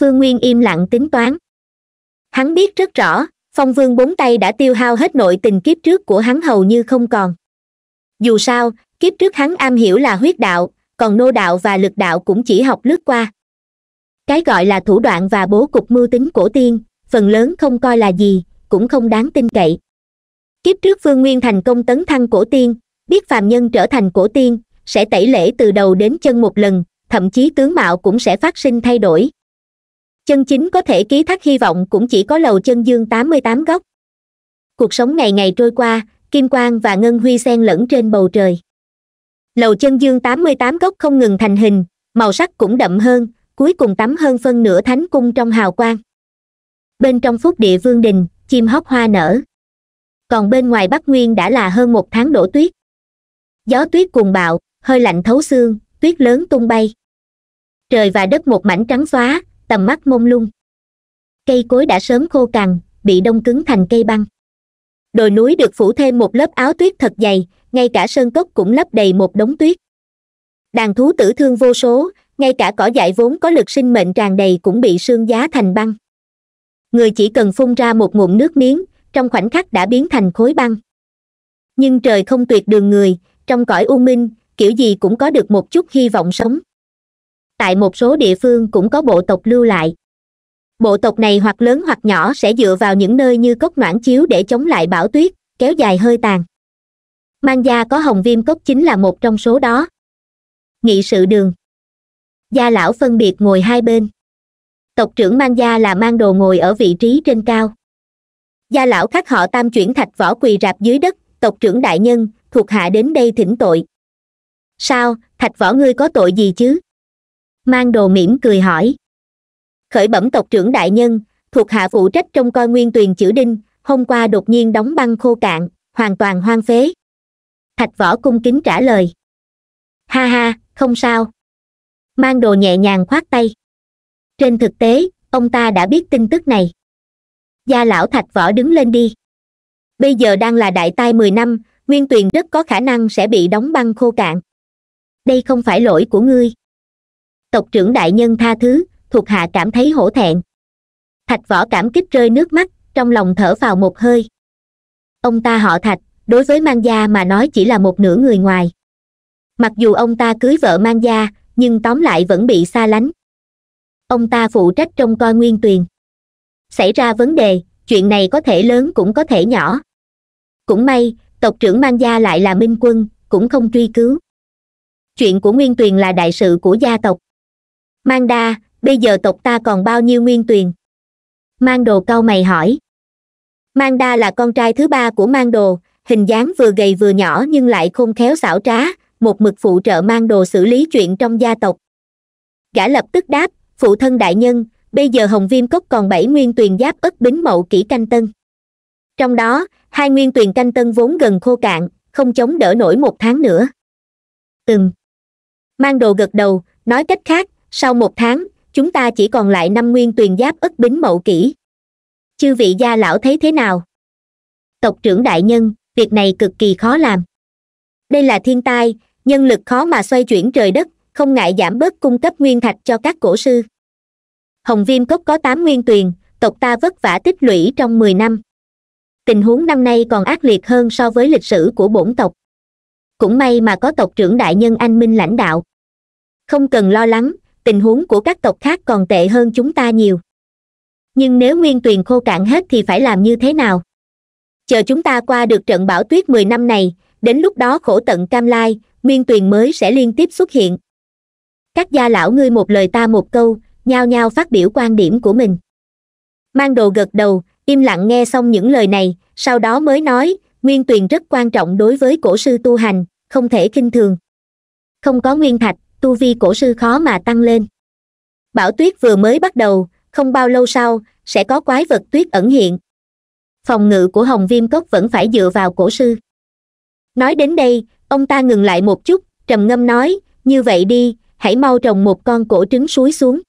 [SPEAKER 1] phương nguyên im lặng tính toán hắn biết rất rõ phong vương bốn tay đã tiêu hao hết nội tình kiếp trước của hắn hầu như không còn dù sao kiếp trước hắn am hiểu là huyết đạo còn nô đạo và lực đạo cũng chỉ học lướt qua cái gọi là thủ đoạn và bố cục mưu tính cổ tiên phần lớn không coi là gì cũng không đáng tin cậy kiếp trước vương nguyên thành công tấn thăng cổ tiên biết phàm nhân trở thành cổ tiên sẽ tẩy lễ từ đầu đến chân một lần thậm chí tướng mạo cũng sẽ phát sinh thay đổi chân chính có thể ký thác hy vọng cũng chỉ có lầu chân dương tám mươi tám góc cuộc sống ngày ngày trôi qua kim quang và ngân huy sen lẫn trên bầu trời lầu chân dương tám mươi tám gốc không ngừng thành hình màu sắc cũng đậm hơn cuối cùng tắm hơn phân nửa thánh cung trong hào quang bên trong phúc địa vương đình chim hót hoa nở còn bên ngoài bắc nguyên đã là hơn một tháng đổ tuyết gió tuyết cuồng bạo hơi lạnh thấu xương tuyết lớn tung bay trời và đất một mảnh trắng xóa tầm mắt mông lung cây cối đã sớm khô cằn bị đông cứng thành cây băng đồi núi được phủ thêm một lớp áo tuyết thật dày ngay cả sơn cốc cũng lấp đầy một đống tuyết đàn thú tử thương vô số ngay cả cỏ dại vốn có lực sinh mệnh tràn đầy cũng bị sương giá thành băng người chỉ cần phun ra một ngụm nước miếng trong khoảnh khắc đã biến thành khối băng nhưng trời không tuyệt đường người trong cõi u minh kiểu gì cũng có được một chút hy vọng sống tại một số địa phương cũng có bộ tộc lưu lại bộ tộc này hoặc lớn hoặc nhỏ sẽ dựa vào những nơi như cốc noãn chiếu để chống lại bão tuyết kéo dài hơi tàn mang gia có hồng viêm cốc chính là một trong số đó nghị sự đường gia lão phân biệt ngồi hai bên tộc trưởng mang gia là mang đồ ngồi ở vị trí trên cao gia lão khắc họ tam chuyển thạch võ quỳ rạp dưới đất tộc trưởng đại nhân thuộc hạ đến đây thỉnh tội sao thạch võ ngươi có tội gì chứ mang đồ mỉm cười hỏi khởi bẩm tộc trưởng đại nhân thuộc hạ phụ trách trong coi nguyên tuyền chữ đinh hôm qua đột nhiên đóng băng khô cạn hoàn toàn hoang phế thạch võ cung kính trả lời ha ha không sao mang đồ nhẹ nhàng khoát tay trên thực tế ông ta đã biết tin tức này gia lão thạch võ đứng lên đi bây giờ đang là đại tai mười năm nguyên tuyền rất có khả năng sẽ bị đóng băng khô cạn đây không phải lỗi của ngươi tộc trưởng đại nhân tha thứ thuộc hạ cảm thấy hổ thẹn thạch võ cảm kích rơi nước mắt trong lòng thở vào một hơi ông ta họ thạch đối với mang gia mà nói chỉ là một nửa người ngoài mặc dù ông ta cưới vợ mang gia nhưng tóm lại vẫn bị xa lánh ông ta phụ trách trông coi nguyên tuyền xảy ra vấn đề chuyện này có thể lớn cũng có thể nhỏ cũng may tộc trưởng mang gia lại là minh quân cũng không truy cứu chuyện của nguyên tuyền là đại sự của gia tộc mang đa bây giờ tộc ta còn bao nhiêu nguyên tuyền mang đồ cau mày hỏi mang đa là con trai thứ ba của mang đồ hình dáng vừa gầy vừa nhỏ nhưng lại khôn khéo xảo trá một mực phụ trợ mang đồ xử lý chuyện trong gia tộc gã lập tức đáp phụ thân đại nhân bây giờ hồng viêm cốc còn bảy nguyên tuyền giáp ức bính mậu kỹ canh tân trong đó hai nguyên tuyền canh tân vốn gần khô cạn không chống đỡ nổi một tháng nữa ừm mang đồ gật đầu nói cách khác sau một tháng chúng ta chỉ còn lại năm nguyên tuyền giáp ức bính mậu kỹ chư vị gia lão thấy thế nào tộc trưởng đại nhân việc này cực kỳ khó làm đây là thiên tai nhân lực khó mà xoay chuyển trời đất không ngại giảm bớt cung cấp nguyên thạch cho các cổ sư hồng viêm cốc có tám nguyên tuyền tộc ta vất vả tích lũy trong mười năm tình huống năm nay còn ác liệt hơn so với lịch sử của bổn tộc cũng may mà có tộc trưởng đại nhân anh minh lãnh đạo không cần lo lắng tình huống của các tộc khác còn tệ hơn chúng ta nhiều nhưng nếu nguyên tuyền khô cạn hết thì phải làm như thế nào chờ chúng ta qua được trận bão tuyết mười năm này đến lúc đó khổ tận cam lai nguyên tuyền mới sẽ liên tiếp xuất hiện các gia lão ngươi một lời ta một câu nhao nhao phát biểu quan điểm của mình mang đồ gật đầu im lặng nghe xong những lời này sau đó mới nói nguyên tuyền rất quan trọng đối với cổ sư tu hành không thể kinh thường không có nguyên thạch tu vi cổ sư khó mà tăng lên bão tuyết vừa mới bắt đầu không bao lâu sau sẽ có quái vật tuyết ẩn hiện phòng ngự của hồng viêm cốc vẫn phải dựa vào cổ sư nói đến đây ông ta ngừng lại một chút trầm ngâm nói như vậy đi hãy mau trồng một con cổ trứng suối xuống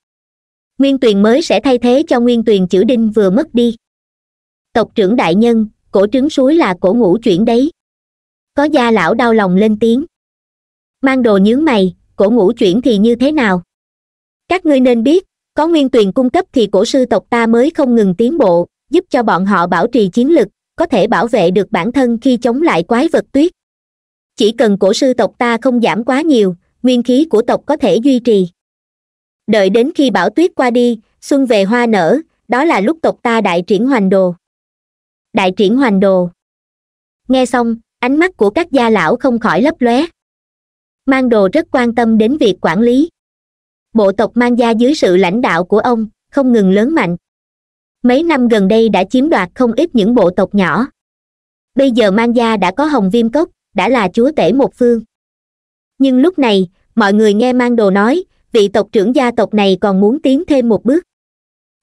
[SPEAKER 1] nguyên tuyền mới sẽ thay thế cho nguyên tuyền chữ đinh vừa mất đi tộc trưởng đại nhân cổ trứng suối là cổ ngũ chuyển đấy có gia lão đau lòng lên tiếng mang đồ nhướng mày cổ ngũ chuyển thì như thế nào các ngươi nên biết có nguyên tuyền cung cấp thì cổ sư tộc ta mới không ngừng tiến bộ giúp cho bọn họ bảo trì chiến lực có thể bảo vệ được bản thân khi chống lại quái vật tuyết chỉ cần cổ sư tộc ta không giảm quá nhiều nguyên khí của tộc có thể duy trì đợi đến khi bão tuyết qua đi xuân về hoa nở đó là lúc tộc ta đại triển hoành đồ đại triển hoành đồ nghe xong ánh mắt của các gia lão không khỏi lấp lóe mang đồ rất quan tâm đến việc quản lý bộ tộc mang gia dưới sự lãnh đạo của ông không ngừng lớn mạnh mấy năm gần đây đã chiếm đoạt không ít những bộ tộc nhỏ bây giờ mang gia đã có hồng viêm cốc đã là chúa tể một phương nhưng lúc này mọi người nghe mang đồ nói vị tộc trưởng gia tộc này còn muốn tiến thêm một bước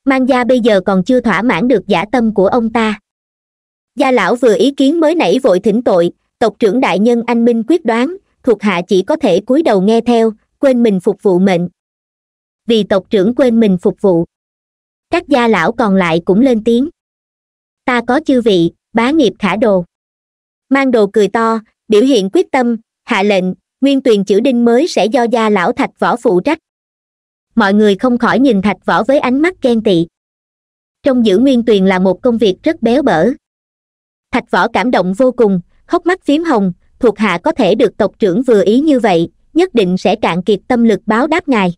[SPEAKER 1] mang gia bây giờ còn chưa thỏa mãn được giả tâm của ông ta gia lão vừa ý kiến mới nảy vội thỉnh tội tộc trưởng đại nhân anh minh quyết đoán thuộc hạ chỉ có thể cúi đầu nghe theo quên mình phục vụ mệnh vì tộc trưởng quên mình phục vụ các gia lão còn lại cũng lên tiếng ta có chư vị bá nghiệp khả đồ mang đồ cười to biểu hiện quyết tâm hạ lệnh nguyên tuyền chữ đinh mới sẽ do gia lão thạch võ phụ trách mọi người không khỏi nhìn thạch võ với ánh mắt ghen tị trong giữ nguyên tuyền là một công việc rất béo bở thạch võ cảm động vô cùng khóc mắt phím hồng thuộc hạ có thể được tộc trưởng vừa ý như vậy nhất định sẽ cạn kiệt tâm lực báo đáp ngài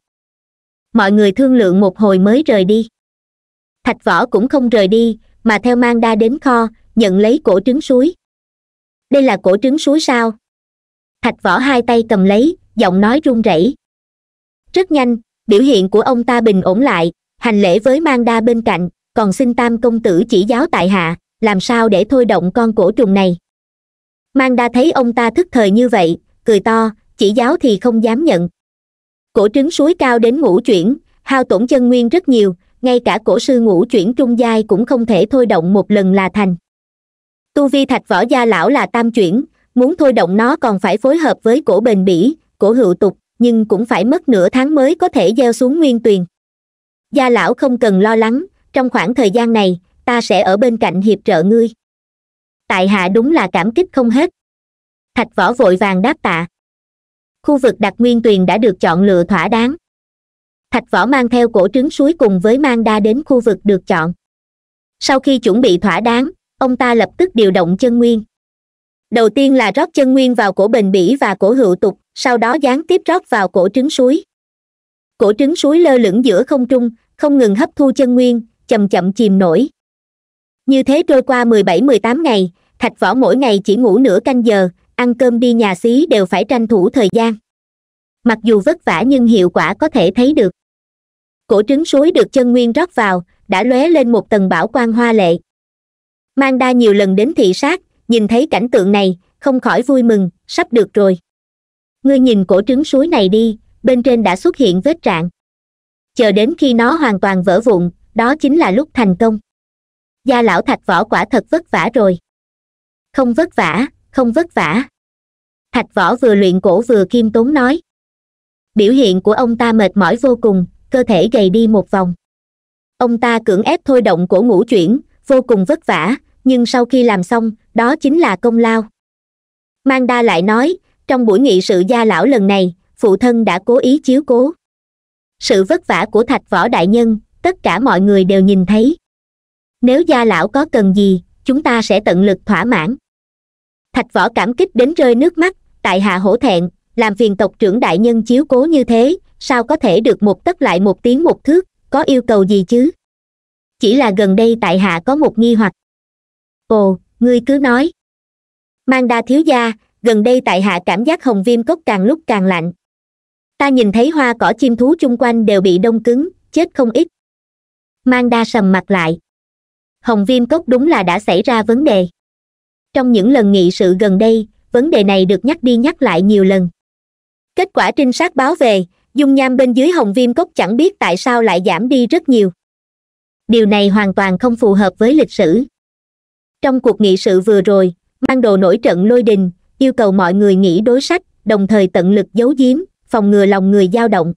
[SPEAKER 1] mọi người thương lượng một hồi mới rời đi thạch võ cũng không rời đi mà theo mang đa đến kho nhận lấy cổ trứng suối đây là cổ trứng suối sao thạch võ hai tay cầm lấy giọng nói run rẩy rất nhanh biểu hiện của ông ta bình ổn lại hành lễ với mang đa bên cạnh còn xin tam công tử chỉ giáo tại hạ làm sao để thôi động con cổ trùng này mang đa thấy ông ta thức thời như vậy cười to chỉ giáo thì không dám nhận cổ trứng suối cao đến ngũ chuyển hao tổn chân nguyên rất nhiều ngay cả cổ sư ngũ chuyển trung giai cũng không thể thôi động một lần là thành tu vi thạch võ gia lão là tam chuyển muốn thôi động nó còn phải phối hợp với cổ bền bỉ cổ hữu tục nhưng cũng phải mất nửa tháng mới có thể gieo xuống nguyên tuyền gia lão không cần lo lắng trong khoảng thời gian này ta sẽ ở bên cạnh hiệp trợ ngươi tại hạ đúng là cảm kích không hết thạch võ vội vàng đáp tạ khu vực đặt nguyên tuyền đã được chọn lựa thỏa đáng thạch võ mang theo cổ trứng suối cùng với mang đa đến khu vực được chọn sau khi chuẩn bị thỏa đáng ông ta lập tức điều động chân nguyên đầu tiên là rót chân nguyên vào cổ bình bỉ và cổ hữu tục sau đó gián tiếp rót vào cổ trứng suối cổ trứng suối lơ lửng giữa không trung không ngừng hấp thu chân nguyên chậm chậm chìm nổi như thế trôi qua mười bảy mười tám ngày thạch võ mỗi ngày chỉ ngủ nửa canh giờ ăn cơm đi nhà xí đều phải tranh thủ thời gian mặc dù vất vả nhưng hiệu quả có thể thấy được cổ trứng suối được chân nguyên rót vào đã lóe lên một tầng bảo quan hoa lệ mang đa nhiều lần đến thị sát nhìn thấy cảnh tượng này không khỏi vui mừng sắp được rồi ngươi nhìn cổ trứng suối này đi bên trên đã xuất hiện vết trạng chờ đến khi nó hoàn toàn vỡ vụn đó chính là lúc thành công gia lão thạch võ quả thật vất vả rồi không vất vả không vất vả thạch võ vừa luyện cổ vừa khiêm tốn nói biểu hiện của ông ta mệt mỏi vô cùng cơ thể gầy đi một vòng ông ta cưỡng ép thôi động cổ ngũ chuyển vô cùng vất vả nhưng sau khi làm xong đó chính là công lao mang đa lại nói trong buổi nghị sự gia lão lần này phụ thân đã cố ý chiếu cố sự vất vả của thạch võ đại nhân tất cả mọi người đều nhìn thấy nếu gia lão có cần gì chúng ta sẽ tận lực thỏa mãn thạch võ cảm kích đến rơi nước mắt tại hạ hổ thẹn làm phiền tộc trưởng đại nhân chiếu cố như thế sao có thể được một tấc lại một tiếng một thước có yêu cầu gì chứ chỉ là gần đây tại hạ có một nghi hoặc ồ ngươi cứ nói mang đa thiếu gia gần đây tại hạ cảm giác hồng viêm cốc càng lúc càng lạnh ta nhìn thấy hoa cỏ chim thú chung quanh đều bị đông cứng chết không ít mang đa sầm mặt lại hồng viêm cốc đúng là đã xảy ra vấn đề trong những lần nghị sự gần đây vấn đề này được nhắc đi nhắc lại nhiều lần kết quả trinh sát báo về dung nham bên dưới hồng viêm cốc chẳng biết tại sao lại giảm đi rất nhiều điều này hoàn toàn không phù hợp với lịch sử trong cuộc nghị sự vừa rồi mang đồ nổi trận lôi đình yêu cầu mọi người nghĩ đối sách đồng thời tận lực giấu giếm phòng ngừa lòng người dao động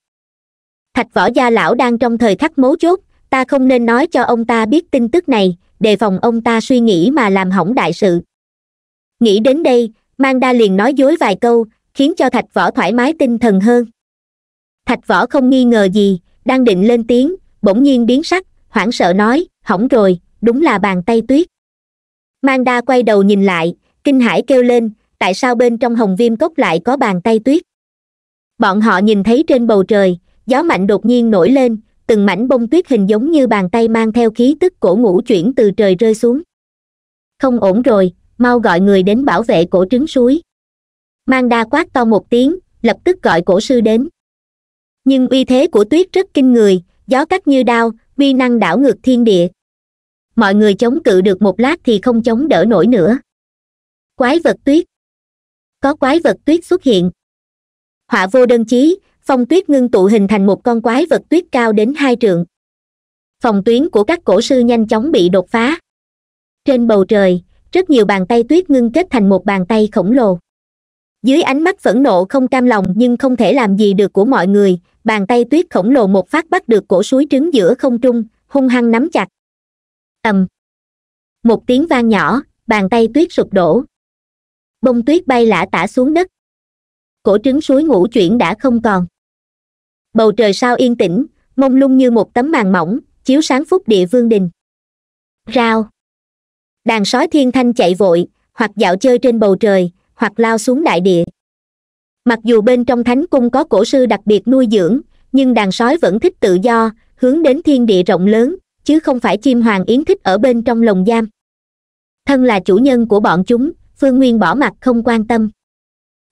[SPEAKER 1] thạch võ gia lão đang trong thời khắc mấu chốt ta không nên nói cho ông ta biết tin tức này đề phòng ông ta suy nghĩ mà làm hỏng đại sự nghĩ đến đây mang đa liền nói dối vài câu khiến cho thạch võ thoải mái tinh thần hơn thạch võ không nghi ngờ gì đang định lên tiếng bỗng nhiên biến sắc hoảng sợ nói hỏng rồi đúng là bàn tay tuyết manda quay đầu nhìn lại kinh hãi kêu lên tại sao bên trong hồng viêm cốc lại có bàn tay tuyết bọn họ nhìn thấy trên bầu trời gió mạnh đột nhiên nổi lên từng mảnh bông tuyết hình giống như bàn tay mang theo khí tức cổ ngũ chuyển từ trời rơi xuống không ổn rồi mau gọi người đến bảo vệ cổ trứng suối manda quát to một tiếng lập tức gọi cổ sư đến nhưng uy thế của tuyết rất kinh người gió cắt như đao uy năng đảo ngược thiên địa mọi người chống cự được một lát thì không chống đỡ nổi nữa quái vật tuyết có quái vật tuyết xuất hiện họa vô đơn chí phong tuyết ngưng tụ hình thành một con quái vật tuyết cao đến hai trượng phòng tuyến của các cổ sư nhanh chóng bị đột phá trên bầu trời rất nhiều bàn tay tuyết ngưng kết thành một bàn tay khổng lồ dưới ánh mắt phẫn nộ không cam lòng nhưng không thể làm gì được của mọi người bàn tay tuyết khổng lồ một phát bắt được cổ suối trứng giữa không trung hung hăng nắm chặt ầm một tiếng vang nhỏ bàn tay tuyết sụp đổ bông tuyết bay lả tả xuống đất cổ trứng suối ngủ chuyển đã không còn bầu trời sao yên tĩnh mông lung như một tấm màn mỏng chiếu sáng phúc địa vương đình rao đàn sói thiên thanh chạy vội hoặc dạo chơi trên bầu trời hoặc lao xuống đại địa mặc dù bên trong thánh cung có cổ sư đặc biệt nuôi dưỡng nhưng đàn sói vẫn thích tự do hướng đến thiên địa rộng lớn chứ không phải chim hoàng yến thích ở bên trong lồng giam thân là chủ nhân của bọn chúng phương nguyên bỏ mặt không quan tâm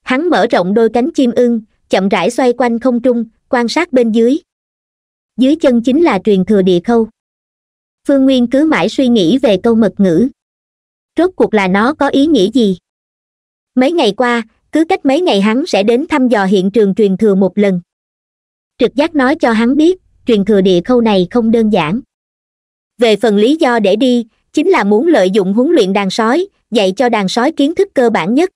[SPEAKER 1] hắn mở rộng đôi cánh chim ưng chậm rãi xoay quanh không trung quan sát bên dưới dưới chân chính là truyền thừa địa khâu phương nguyên cứ mãi suy nghĩ về câu mật ngữ rốt cuộc là nó có ý nghĩa gì mấy ngày qua cứ cách mấy ngày hắn sẽ đến thăm dò hiện trường truyền thừa một lần trực giác nói cho hắn biết truyền thừa địa khâu này không đơn giản về phần lý do để đi chính là muốn lợi dụng huấn luyện đàn sói dạy cho đàn sói kiến thức cơ bản nhất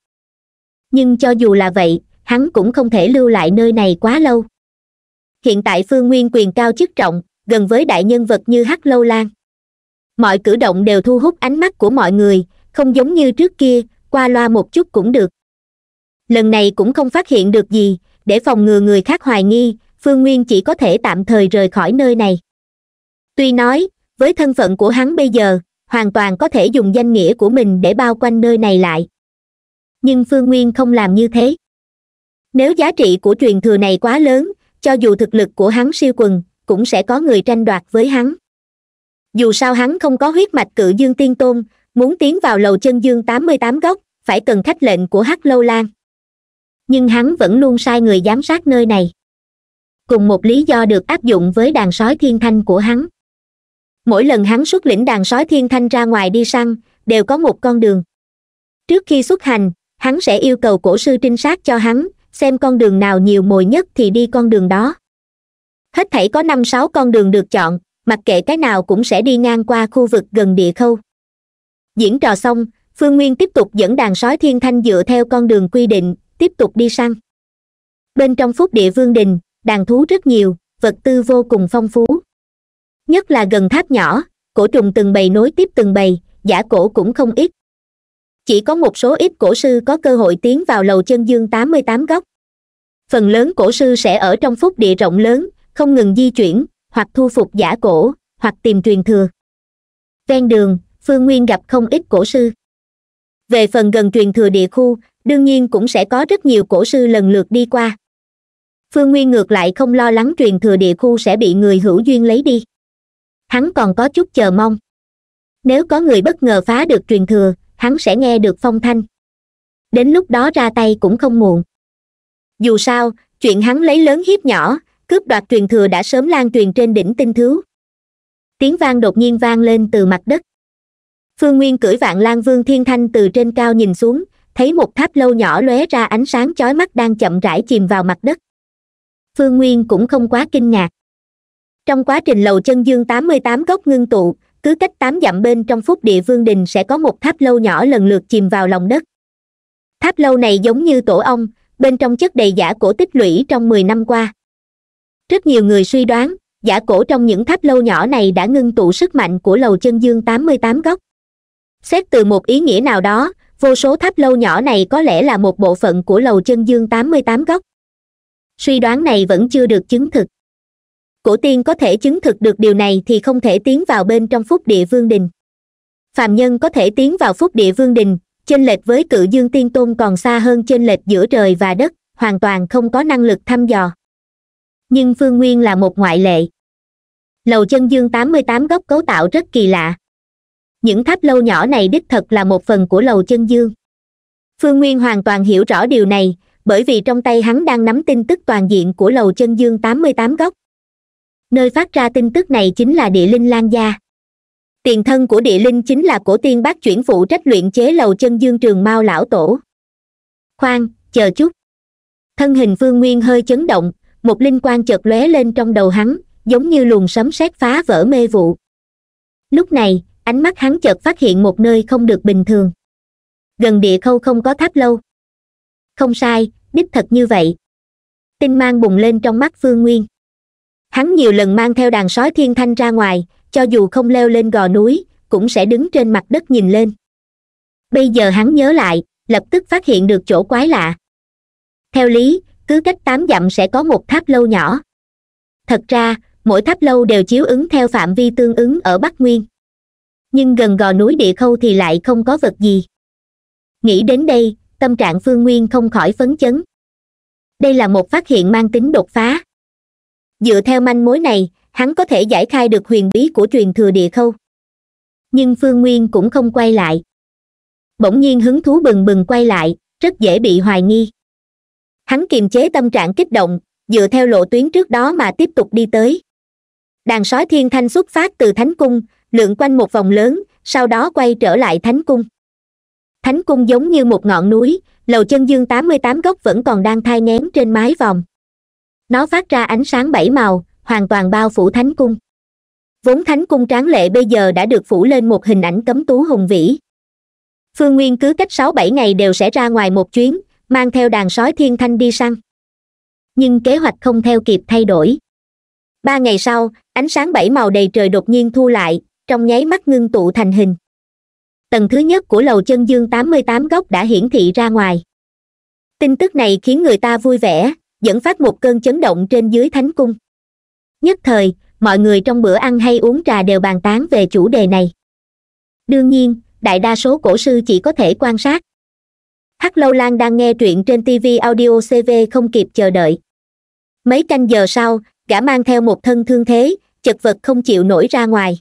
[SPEAKER 1] nhưng cho dù là vậy hắn cũng không thể lưu lại nơi này quá lâu hiện tại phương nguyên quyền cao chức trọng gần với đại nhân vật như hắc lâu lan mọi cử động đều thu hút ánh mắt của mọi người không giống như trước kia qua loa một chút cũng được lần này cũng không phát hiện được gì để phòng ngừa người khác hoài nghi phương nguyên chỉ có thể tạm thời rời khỏi nơi này tuy nói với thân phận của hắn bây giờ hoàn toàn có thể dùng danh nghĩa của mình để bao quanh nơi này lại nhưng phương nguyên không làm như thế nếu giá trị của truyền thừa này quá lớn cho dù thực lực của hắn siêu quần cũng sẽ có người tranh đoạt với hắn dù sao hắn không có huyết mạch cự dương tiên tôn muốn tiến vào lầu chân dương tám mươi tám góc phải cần khách lệnh của hắc lâu lan nhưng hắn vẫn luôn sai người giám sát nơi này cùng một lý do được áp dụng với đàn sói thiên thanh của hắn mỗi lần hắn xuất lĩnh đàn sói thiên thanh ra ngoài đi săn đều có một con đường trước khi xuất hành hắn sẽ yêu cầu cổ sư trinh sát cho hắn xem con đường nào nhiều mồi nhất thì đi con đường đó hết thảy có năm sáu con đường được chọn mặc kệ cái nào cũng sẽ đi ngang qua khu vực gần địa khâu diễn trò xong phương nguyên tiếp tục dẫn đàn sói thiên thanh dựa theo con đường quy định tiếp tục đi săn bên trong phúc địa vương đình đàn thú rất nhiều vật tư vô cùng phong phú nhất là gần tháp nhỏ cổ trùng từng bầy nối tiếp từng bầy giả cổ cũng không ít chỉ có một số ít cổ sư có cơ hội tiến vào lầu chân dương tám mươi tám góc phần lớn cổ sư sẽ ở trong phúc địa rộng lớn không ngừng di chuyển hoặc thu phục giả cổ hoặc tìm truyền thừa ven đường phương nguyên gặp không ít cổ sư về phần gần truyền thừa địa khu đương nhiên cũng sẽ có rất nhiều cổ sư lần lượt đi qua phương nguyên ngược lại không lo lắng truyền thừa địa khu sẽ bị người hữu duyên lấy đi hắn còn có chút chờ mong nếu có người bất ngờ phá được truyền thừa hắn sẽ nghe được phong thanh đến lúc đó ra tay cũng không muộn dù sao chuyện hắn lấy lớn hiếp nhỏ cướp đoạt truyền thừa đã sớm lan truyền trên đỉnh tinh thứ tiếng vang đột nhiên vang lên từ mặt đất phương nguyên cưỡi vạn lang vương thiên thanh từ trên cao nhìn xuống thấy một tháp lâu nhỏ lóe ra ánh sáng chói mắt đang chậm rãi chìm vào mặt đất phương nguyên cũng không quá kinh ngạc trong quá trình lầu chân dương tám mươi tám gốc ngưng tụ cứ cách tám dặm bên trong phúc địa vương đình sẽ có một tháp lâu nhỏ lần lượt chìm vào lòng đất tháp lâu này giống như tổ ong bên trong chất đầy giả cổ tích lũy trong mười năm qua rất nhiều người suy đoán giả cổ trong những tháp lâu nhỏ này đã ngưng tụ sức mạnh của lầu chân dương tám mươi tám góc xét từ một ý nghĩa nào đó vô số tháp lâu nhỏ này có lẽ là một bộ phận của lầu chân dương 88 góc suy đoán này vẫn chưa được chứng thực cổ tiên có thể chứng thực được điều này thì không thể tiến vào bên trong phúc địa vương đình Phạm nhân có thể tiến vào phúc địa vương đình chênh lệch với cự dương tiên tôn còn xa hơn chênh lệch giữa trời và đất hoàn toàn không có năng lực thăm dò nhưng phương nguyên là một ngoại lệ lầu chân dương 88 góc cấu tạo rất kỳ lạ những tháp lâu nhỏ này đích thật là một phần của lầu chân dương phương nguyên hoàn toàn hiểu rõ điều này bởi vì trong tay hắn đang nắm tin tức toàn diện của lầu chân dương tám mươi tám góc nơi phát ra tin tức này chính là địa linh lan gia tiền thân của địa linh chính là cổ tiên bác chuyển phụ trách luyện chế lầu chân dương trường mao lão tổ khoan chờ chút thân hình phương nguyên hơi chấn động một linh quan chợt lóe lên trong đầu hắn giống như luồng sấm sét phá vỡ mê vụ lúc này ánh mắt hắn chợt phát hiện một nơi không được bình thường gần địa khâu không có tháp lâu không sai đích thật như vậy tinh mang bùng lên trong mắt phương nguyên hắn nhiều lần mang theo đàn sói thiên thanh ra ngoài cho dù không leo lên gò núi cũng sẽ đứng trên mặt đất nhìn lên bây giờ hắn nhớ lại lập tức phát hiện được chỗ quái lạ theo lý cứ cách tám dặm sẽ có một tháp lâu nhỏ thật ra mỗi tháp lâu đều chiếu ứng theo phạm vi tương ứng ở bắc nguyên nhưng gần gò núi địa khâu thì lại không có vật gì nghĩ đến đây tâm trạng phương nguyên không khỏi phấn chấn đây là một phát hiện mang tính đột phá dựa theo manh mối này hắn có thể giải khai được huyền bí của truyền thừa địa khâu nhưng phương nguyên cũng không quay lại bỗng nhiên hứng thú bừng bừng quay lại rất dễ bị hoài nghi hắn kiềm chế tâm trạng kích động dựa theo lộ tuyến trước đó mà tiếp tục đi tới đàn sói thiên thanh xuất phát từ thánh cung lượn quanh một vòng lớn sau đó quay trở lại thánh cung thánh cung giống như một ngọn núi lầu chân dương tám mươi tám gốc vẫn còn đang thai ngén trên mái vòng nó phát ra ánh sáng bảy màu hoàn toàn bao phủ thánh cung vốn thánh cung tráng lệ bây giờ đã được phủ lên một hình ảnh cấm tú hùng vĩ phương nguyên cứ cách sáu bảy ngày đều sẽ ra ngoài một chuyến mang theo đàn sói thiên thanh đi săn nhưng kế hoạch không theo kịp thay đổi ba ngày sau ánh sáng bảy màu đầy trời đột nhiên thu lại trong nháy mắt ngưng tụ thành hình tầng thứ nhất của lầu chân dương tám mươi tám góc đã hiển thị ra ngoài tin tức này khiến người ta vui vẻ dẫn phát một cơn chấn động trên dưới thánh cung nhất thời mọi người trong bữa ăn hay uống trà đều bàn tán về chủ đề này đương nhiên đại đa số cổ sư chỉ có thể quan sát hắc lâu lan đang nghe truyện trên tv audio cv không kịp chờ đợi mấy canh giờ sau gã mang theo một thân thương thế chật vật không chịu nổi ra ngoài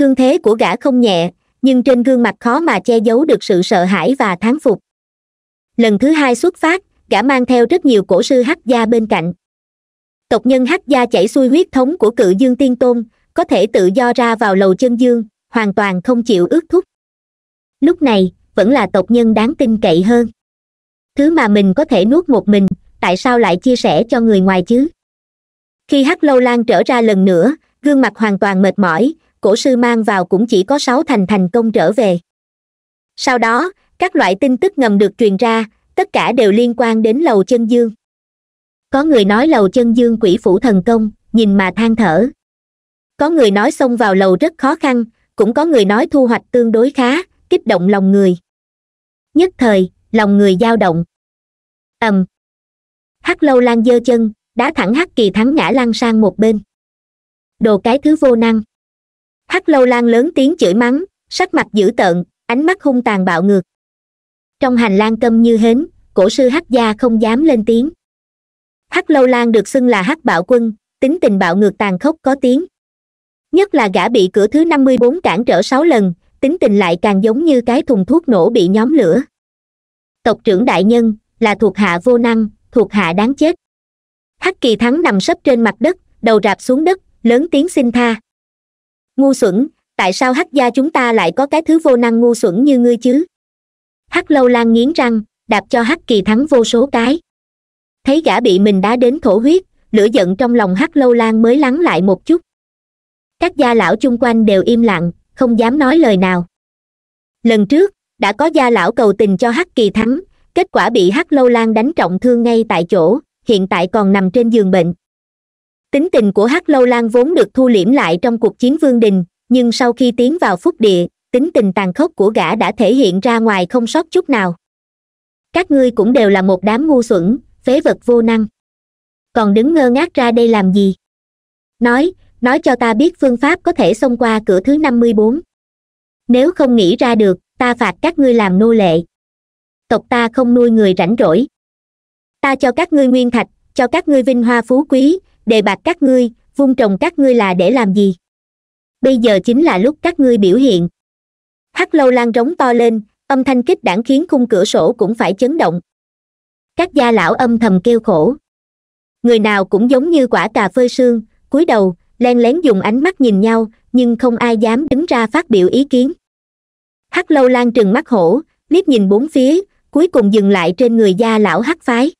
[SPEAKER 1] thương thế của gã không nhẹ nhưng trên gương mặt khó mà che giấu được sự sợ hãi và thán phục lần thứ hai xuất phát gã mang theo rất nhiều cổ sư hắc gia bên cạnh tộc nhân hắc gia chảy xuôi huyết thống của cự dương tiên tôn có thể tự do ra vào lầu chân dương hoàn toàn không chịu ước thúc lúc này vẫn là tộc nhân đáng tin cậy hơn thứ mà mình có thể nuốt một mình tại sao lại chia sẻ cho người ngoài chứ khi hắc lâu lan trở ra lần nữa gương mặt hoàn toàn mệt mỏi cổ sư mang vào cũng chỉ có sáu thành thành công trở về sau đó các loại tin tức ngầm được truyền ra tất cả đều liên quan đến lầu chân dương có người nói lầu chân dương quỷ phủ thần công nhìn mà than thở có người nói xông vào lầu rất khó khăn cũng có người nói thu hoạch tương đối khá kích động lòng người nhất thời lòng người dao động ầm hắc lâu lan dơ chân đá thẳng hắc kỳ thắng ngã lan sang một bên đồ cái thứ vô năng hắc lâu lan lớn tiếng chửi mắng sắc mặt dữ tợn ánh mắt hung tàn bạo ngược trong hành lang câm như hến cổ sư hắc gia không dám lên tiếng hắc lâu lan được xưng là hắc bạo quân tính tình bạo ngược tàn khốc có tiếng nhất là gã bị cửa thứ năm mươi bốn cản trở sáu lần tính tình lại càng giống như cái thùng thuốc nổ bị nhóm lửa tộc trưởng đại nhân là thuộc hạ vô năng thuộc hạ đáng chết hắc kỳ thắng nằm sấp trên mặt đất đầu rạp xuống đất lớn tiếng xin tha ngu xuẩn tại sao hắc gia chúng ta lại có cái thứ vô năng ngu xuẩn như ngươi chứ hắc lâu lan nghiến răng đạp cho hắc kỳ thắng vô số cái thấy gã bị mình đá đến thổ huyết lửa giận trong lòng hắc lâu lan mới lắng lại một chút các gia lão chung quanh đều im lặng không dám nói lời nào lần trước đã có gia lão cầu tình cho hắc kỳ thắng kết quả bị hắc lâu lan đánh trọng thương ngay tại chỗ hiện tại còn nằm trên giường bệnh tính tình của hắc lâu lan vốn được thu liễm lại trong cuộc chiến vương đình nhưng sau khi tiến vào phúc địa tính tình tàn khốc của gã đã thể hiện ra ngoài không sót chút nào các ngươi cũng đều là một đám ngu xuẩn phế vật vô năng còn đứng ngơ ngác ra đây làm gì nói nói cho ta biết phương pháp có thể xông qua cửa thứ năm mươi bốn nếu không nghĩ ra được ta phạt các ngươi làm nô lệ tộc ta không nuôi người rảnh rỗi ta cho các ngươi nguyên thạch cho các ngươi vinh hoa phú quý đề bạc các ngươi vung trồng các ngươi là để làm gì bây giờ chính là lúc các ngươi biểu hiện hắc lâu lan rống to lên âm thanh kích đảng khiến khung cửa sổ cũng phải chấn động các gia lão âm thầm kêu khổ người nào cũng giống như quả cà phơi sương cúi đầu len lén dùng ánh mắt nhìn nhau nhưng không ai dám đứng ra phát biểu ý kiến hắc lâu lan trừng mắt hổ liếc nhìn bốn phía cuối cùng dừng lại trên người gia lão hắc phái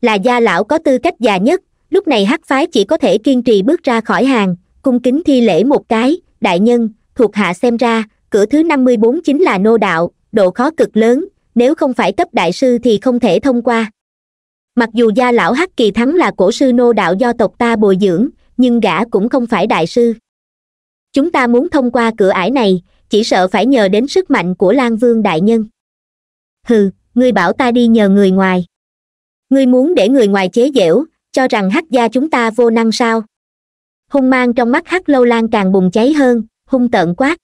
[SPEAKER 1] là gia lão có tư cách già nhất lúc này hắc phái chỉ có thể kiên trì bước ra khỏi hàng cung kính thi lễ một cái đại nhân thuộc hạ xem ra cửa thứ năm mươi bốn chính là nô đạo độ khó cực lớn nếu không phải cấp đại sư thì không thể thông qua mặc dù gia lão hắc kỳ thắng là cổ sư nô đạo do tộc ta bồi dưỡng nhưng gã cũng không phải đại sư chúng ta muốn thông qua cửa ải này chỉ sợ phải nhờ đến sức mạnh của lan vương đại nhân hừ ngươi bảo ta đi nhờ người ngoài ngươi muốn để người ngoài chế dẻo cho rằng hắc gia chúng ta vô năng sao hung mang trong mắt hắc lâu lan càng bùng cháy hơn hung tợn quát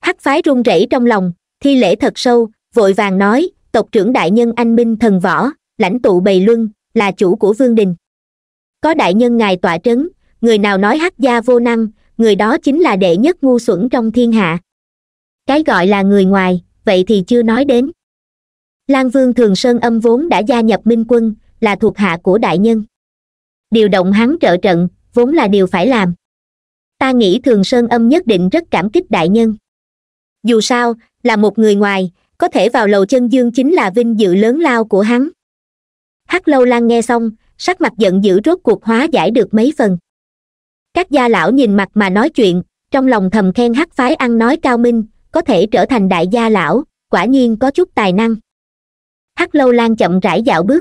[SPEAKER 1] hắc phái run rẩy trong lòng thi lễ thật sâu vội vàng nói tộc trưởng đại nhân anh minh thần võ lãnh tụ bầy luân là chủ của vương đình có đại nhân ngài tọa trấn người nào nói hắc gia vô năng người đó chính là đệ nhất ngu xuẩn trong thiên hạ cái gọi là người ngoài vậy thì chưa nói đến lan vương thường sơn âm vốn đã gia nhập minh quân là thuộc hạ của đại nhân điều động hắn trợ trận vốn là điều phải làm ta nghĩ thường sơn âm nhất định rất cảm kích đại nhân dù sao là một người ngoài có thể vào lầu chân dương chính là vinh dự lớn lao của hắn hắc lâu lan nghe xong sắc mặt giận dữ rốt cuộc hóa giải được mấy phần các gia lão nhìn mặt mà nói chuyện trong lòng thầm khen hắc phái ăn nói cao minh có thể trở thành đại gia lão quả nhiên có chút tài năng hắc lâu lan chậm rãi dạo bước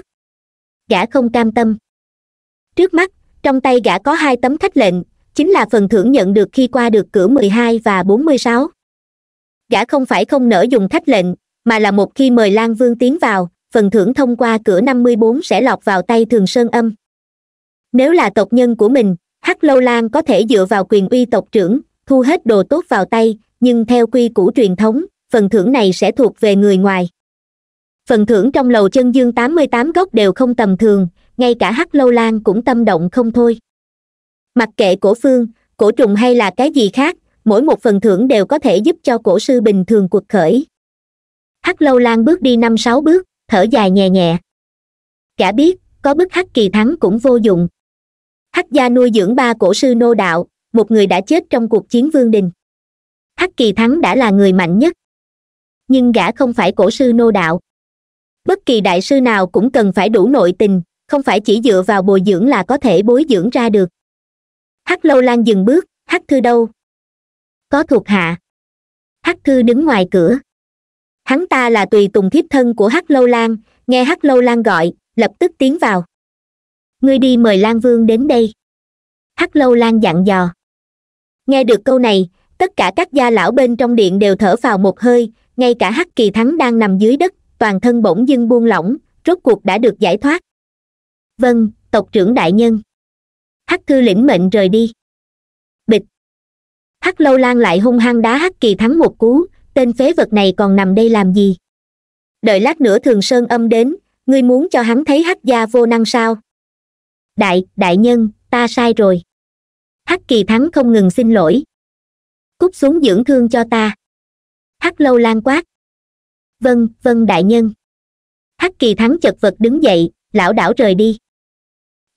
[SPEAKER 1] gã không cam tâm trước mắt trong tay gã có hai tấm khách lệnh chính là phần thưởng nhận được khi qua được cửa 12 và 46 gã không phải không nỡ dùng khách lệnh mà là một khi mời lan vương tiến vào phần thưởng thông qua cửa 54 sẽ lọt vào tay thường sơn âm nếu là tộc nhân của mình hắc lâu lan có thể dựa vào quyền uy tộc trưởng thu hết đồ tốt vào tay nhưng theo quy củ truyền thống phần thưởng này sẽ thuộc về người ngoài phần thưởng trong lầu chân dương 88 gốc đều không tầm thường ngay cả hắc lâu lan cũng tâm động không thôi mặc kệ cổ phương cổ trùng hay là cái gì khác mỗi một phần thưởng đều có thể giúp cho cổ sư bình thường cuộc khởi hắc lâu lan bước đi năm sáu bước thở dài nhẹ nhẹ cả biết có bức hắc kỳ thắng cũng vô dụng hắc gia nuôi dưỡng ba cổ sư nô đạo một người đã chết trong cuộc chiến vương đình hắc kỳ thắng đã là người mạnh nhất nhưng gã không phải cổ sư nô đạo bất kỳ đại sư nào cũng cần phải đủ nội tình không phải chỉ dựa vào bồi dưỡng là có thể bối dưỡng ra được hắc lâu lan dừng bước hắc thư đâu có thuộc hạ hắc thư đứng ngoài cửa hắn ta là tùy tùng thiếp thân của hắc lâu lan nghe hắc lâu lan gọi lập tức tiến vào ngươi đi mời lan vương đến đây hắc lâu lan dặn dò nghe được câu này tất cả các gia lão bên trong điện đều thở vào một hơi ngay cả hắc kỳ thắng đang nằm dưới đất toàn thân bỗng dưng buông lỏng rốt cuộc đã được giải thoát vâng tộc trưởng đại nhân hắc thư lĩnh mệnh rời đi bịch hắc lâu lan lại hung hăng đá hắc kỳ thắng một cú tên phế vật này còn nằm đây làm gì đợi lát nữa thường sơn âm đến ngươi muốn cho hắn thấy hắc gia vô năng sao đại đại nhân ta sai rồi hắc kỳ thắng không ngừng xin lỗi cút xuống dưỡng thương cho ta hắc lâu lan quát vâng vâng đại nhân hắc kỳ thắng chật vật đứng dậy lão đảo rời đi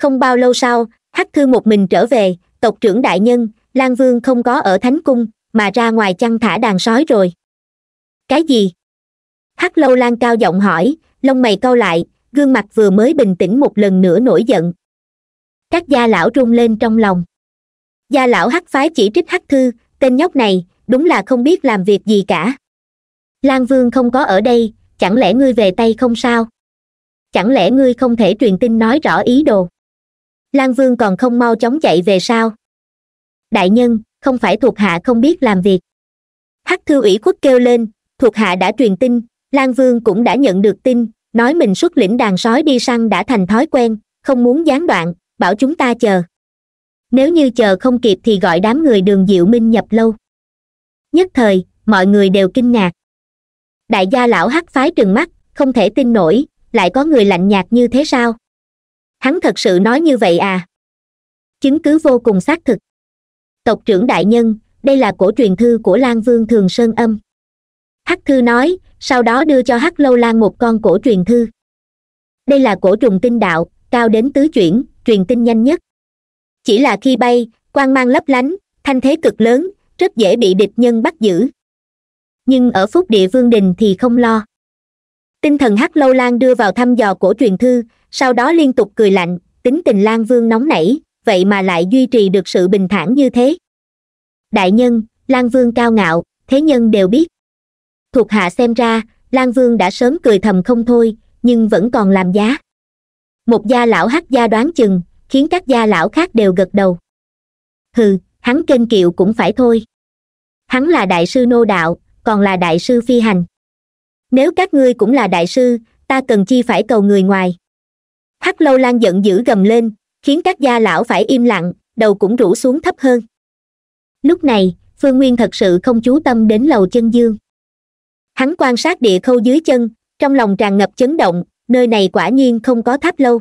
[SPEAKER 1] không bao lâu sau hắc thư một mình trở về tộc trưởng đại nhân lan vương không có ở thánh cung mà ra ngoài chăn thả đàn sói rồi cái gì hắc lâu lan cao giọng hỏi lông mày cau lại gương mặt vừa mới bình tĩnh một lần nữa nổi giận các gia lão rung lên trong lòng gia lão hắc phái chỉ trích hắc thư tên nhóc này đúng là không biết làm việc gì cả lan vương không có ở đây chẳng lẽ ngươi về tay không sao chẳng lẽ ngươi không thể truyền tin nói rõ ý đồ lan vương còn không mau chóng chạy về sao đại nhân không phải thuộc hạ không biết làm việc hắc thư ủy khuất kêu lên thuộc hạ đã truyền tin lan vương cũng đã nhận được tin nói mình xuất lĩnh đàn sói đi săn đã thành thói quen không muốn gián đoạn bảo chúng ta chờ nếu như chờ không kịp thì gọi đám người đường diệu minh nhập lâu nhất thời mọi người đều kinh ngạc đại gia lão hắc phái trừng mắt không thể tin nổi lại có người lạnh nhạt như thế sao hắn thật sự nói như vậy à chứng cứ vô cùng xác thực tộc trưởng đại nhân đây là cổ truyền thư của lan vương thường sơn âm hắc thư nói sau đó đưa cho hắc lâu lan một con cổ truyền thư đây là cổ trùng tinh đạo cao đến tứ chuyển truyền tin nhanh nhất chỉ là khi bay quang mang lấp lánh thanh thế cực lớn rất dễ bị địch nhân bắt giữ nhưng ở phúc địa vương đình thì không lo tinh thần hắc lâu lan đưa vào thăm dò cổ truyền thư sau đó liên tục cười lạnh tính tình lan vương nóng nảy vậy mà lại duy trì được sự bình thản như thế đại nhân lan vương cao ngạo thế nhân đều biết thuộc hạ xem ra lan vương đã sớm cười thầm không thôi nhưng vẫn còn làm giá một gia lão hắc gia đoán chừng khiến các gia lão khác đều gật đầu hừ hắn kênh kiệu cũng phải thôi hắn là đại sư nô đạo còn là đại sư phi hành nếu các ngươi cũng là đại sư ta cần chi phải cầu người ngoài hắc lâu lan giận dữ gầm lên khiến các gia lão phải im lặng đầu cũng rủ xuống thấp hơn lúc này phương nguyên thật sự không chú tâm đến lầu chân dương hắn quan sát địa khâu dưới chân trong lòng tràn ngập chấn động nơi này quả nhiên không có tháp lâu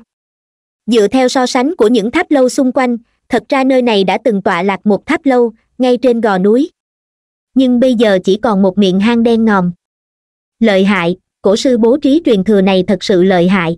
[SPEAKER 1] dựa theo so sánh của những tháp lâu xung quanh thật ra nơi này đã từng tọa lạc một tháp lâu ngay trên gò núi nhưng bây giờ chỉ còn một miệng hang đen ngòm lợi hại cổ sư bố trí truyền thừa này thật sự lợi hại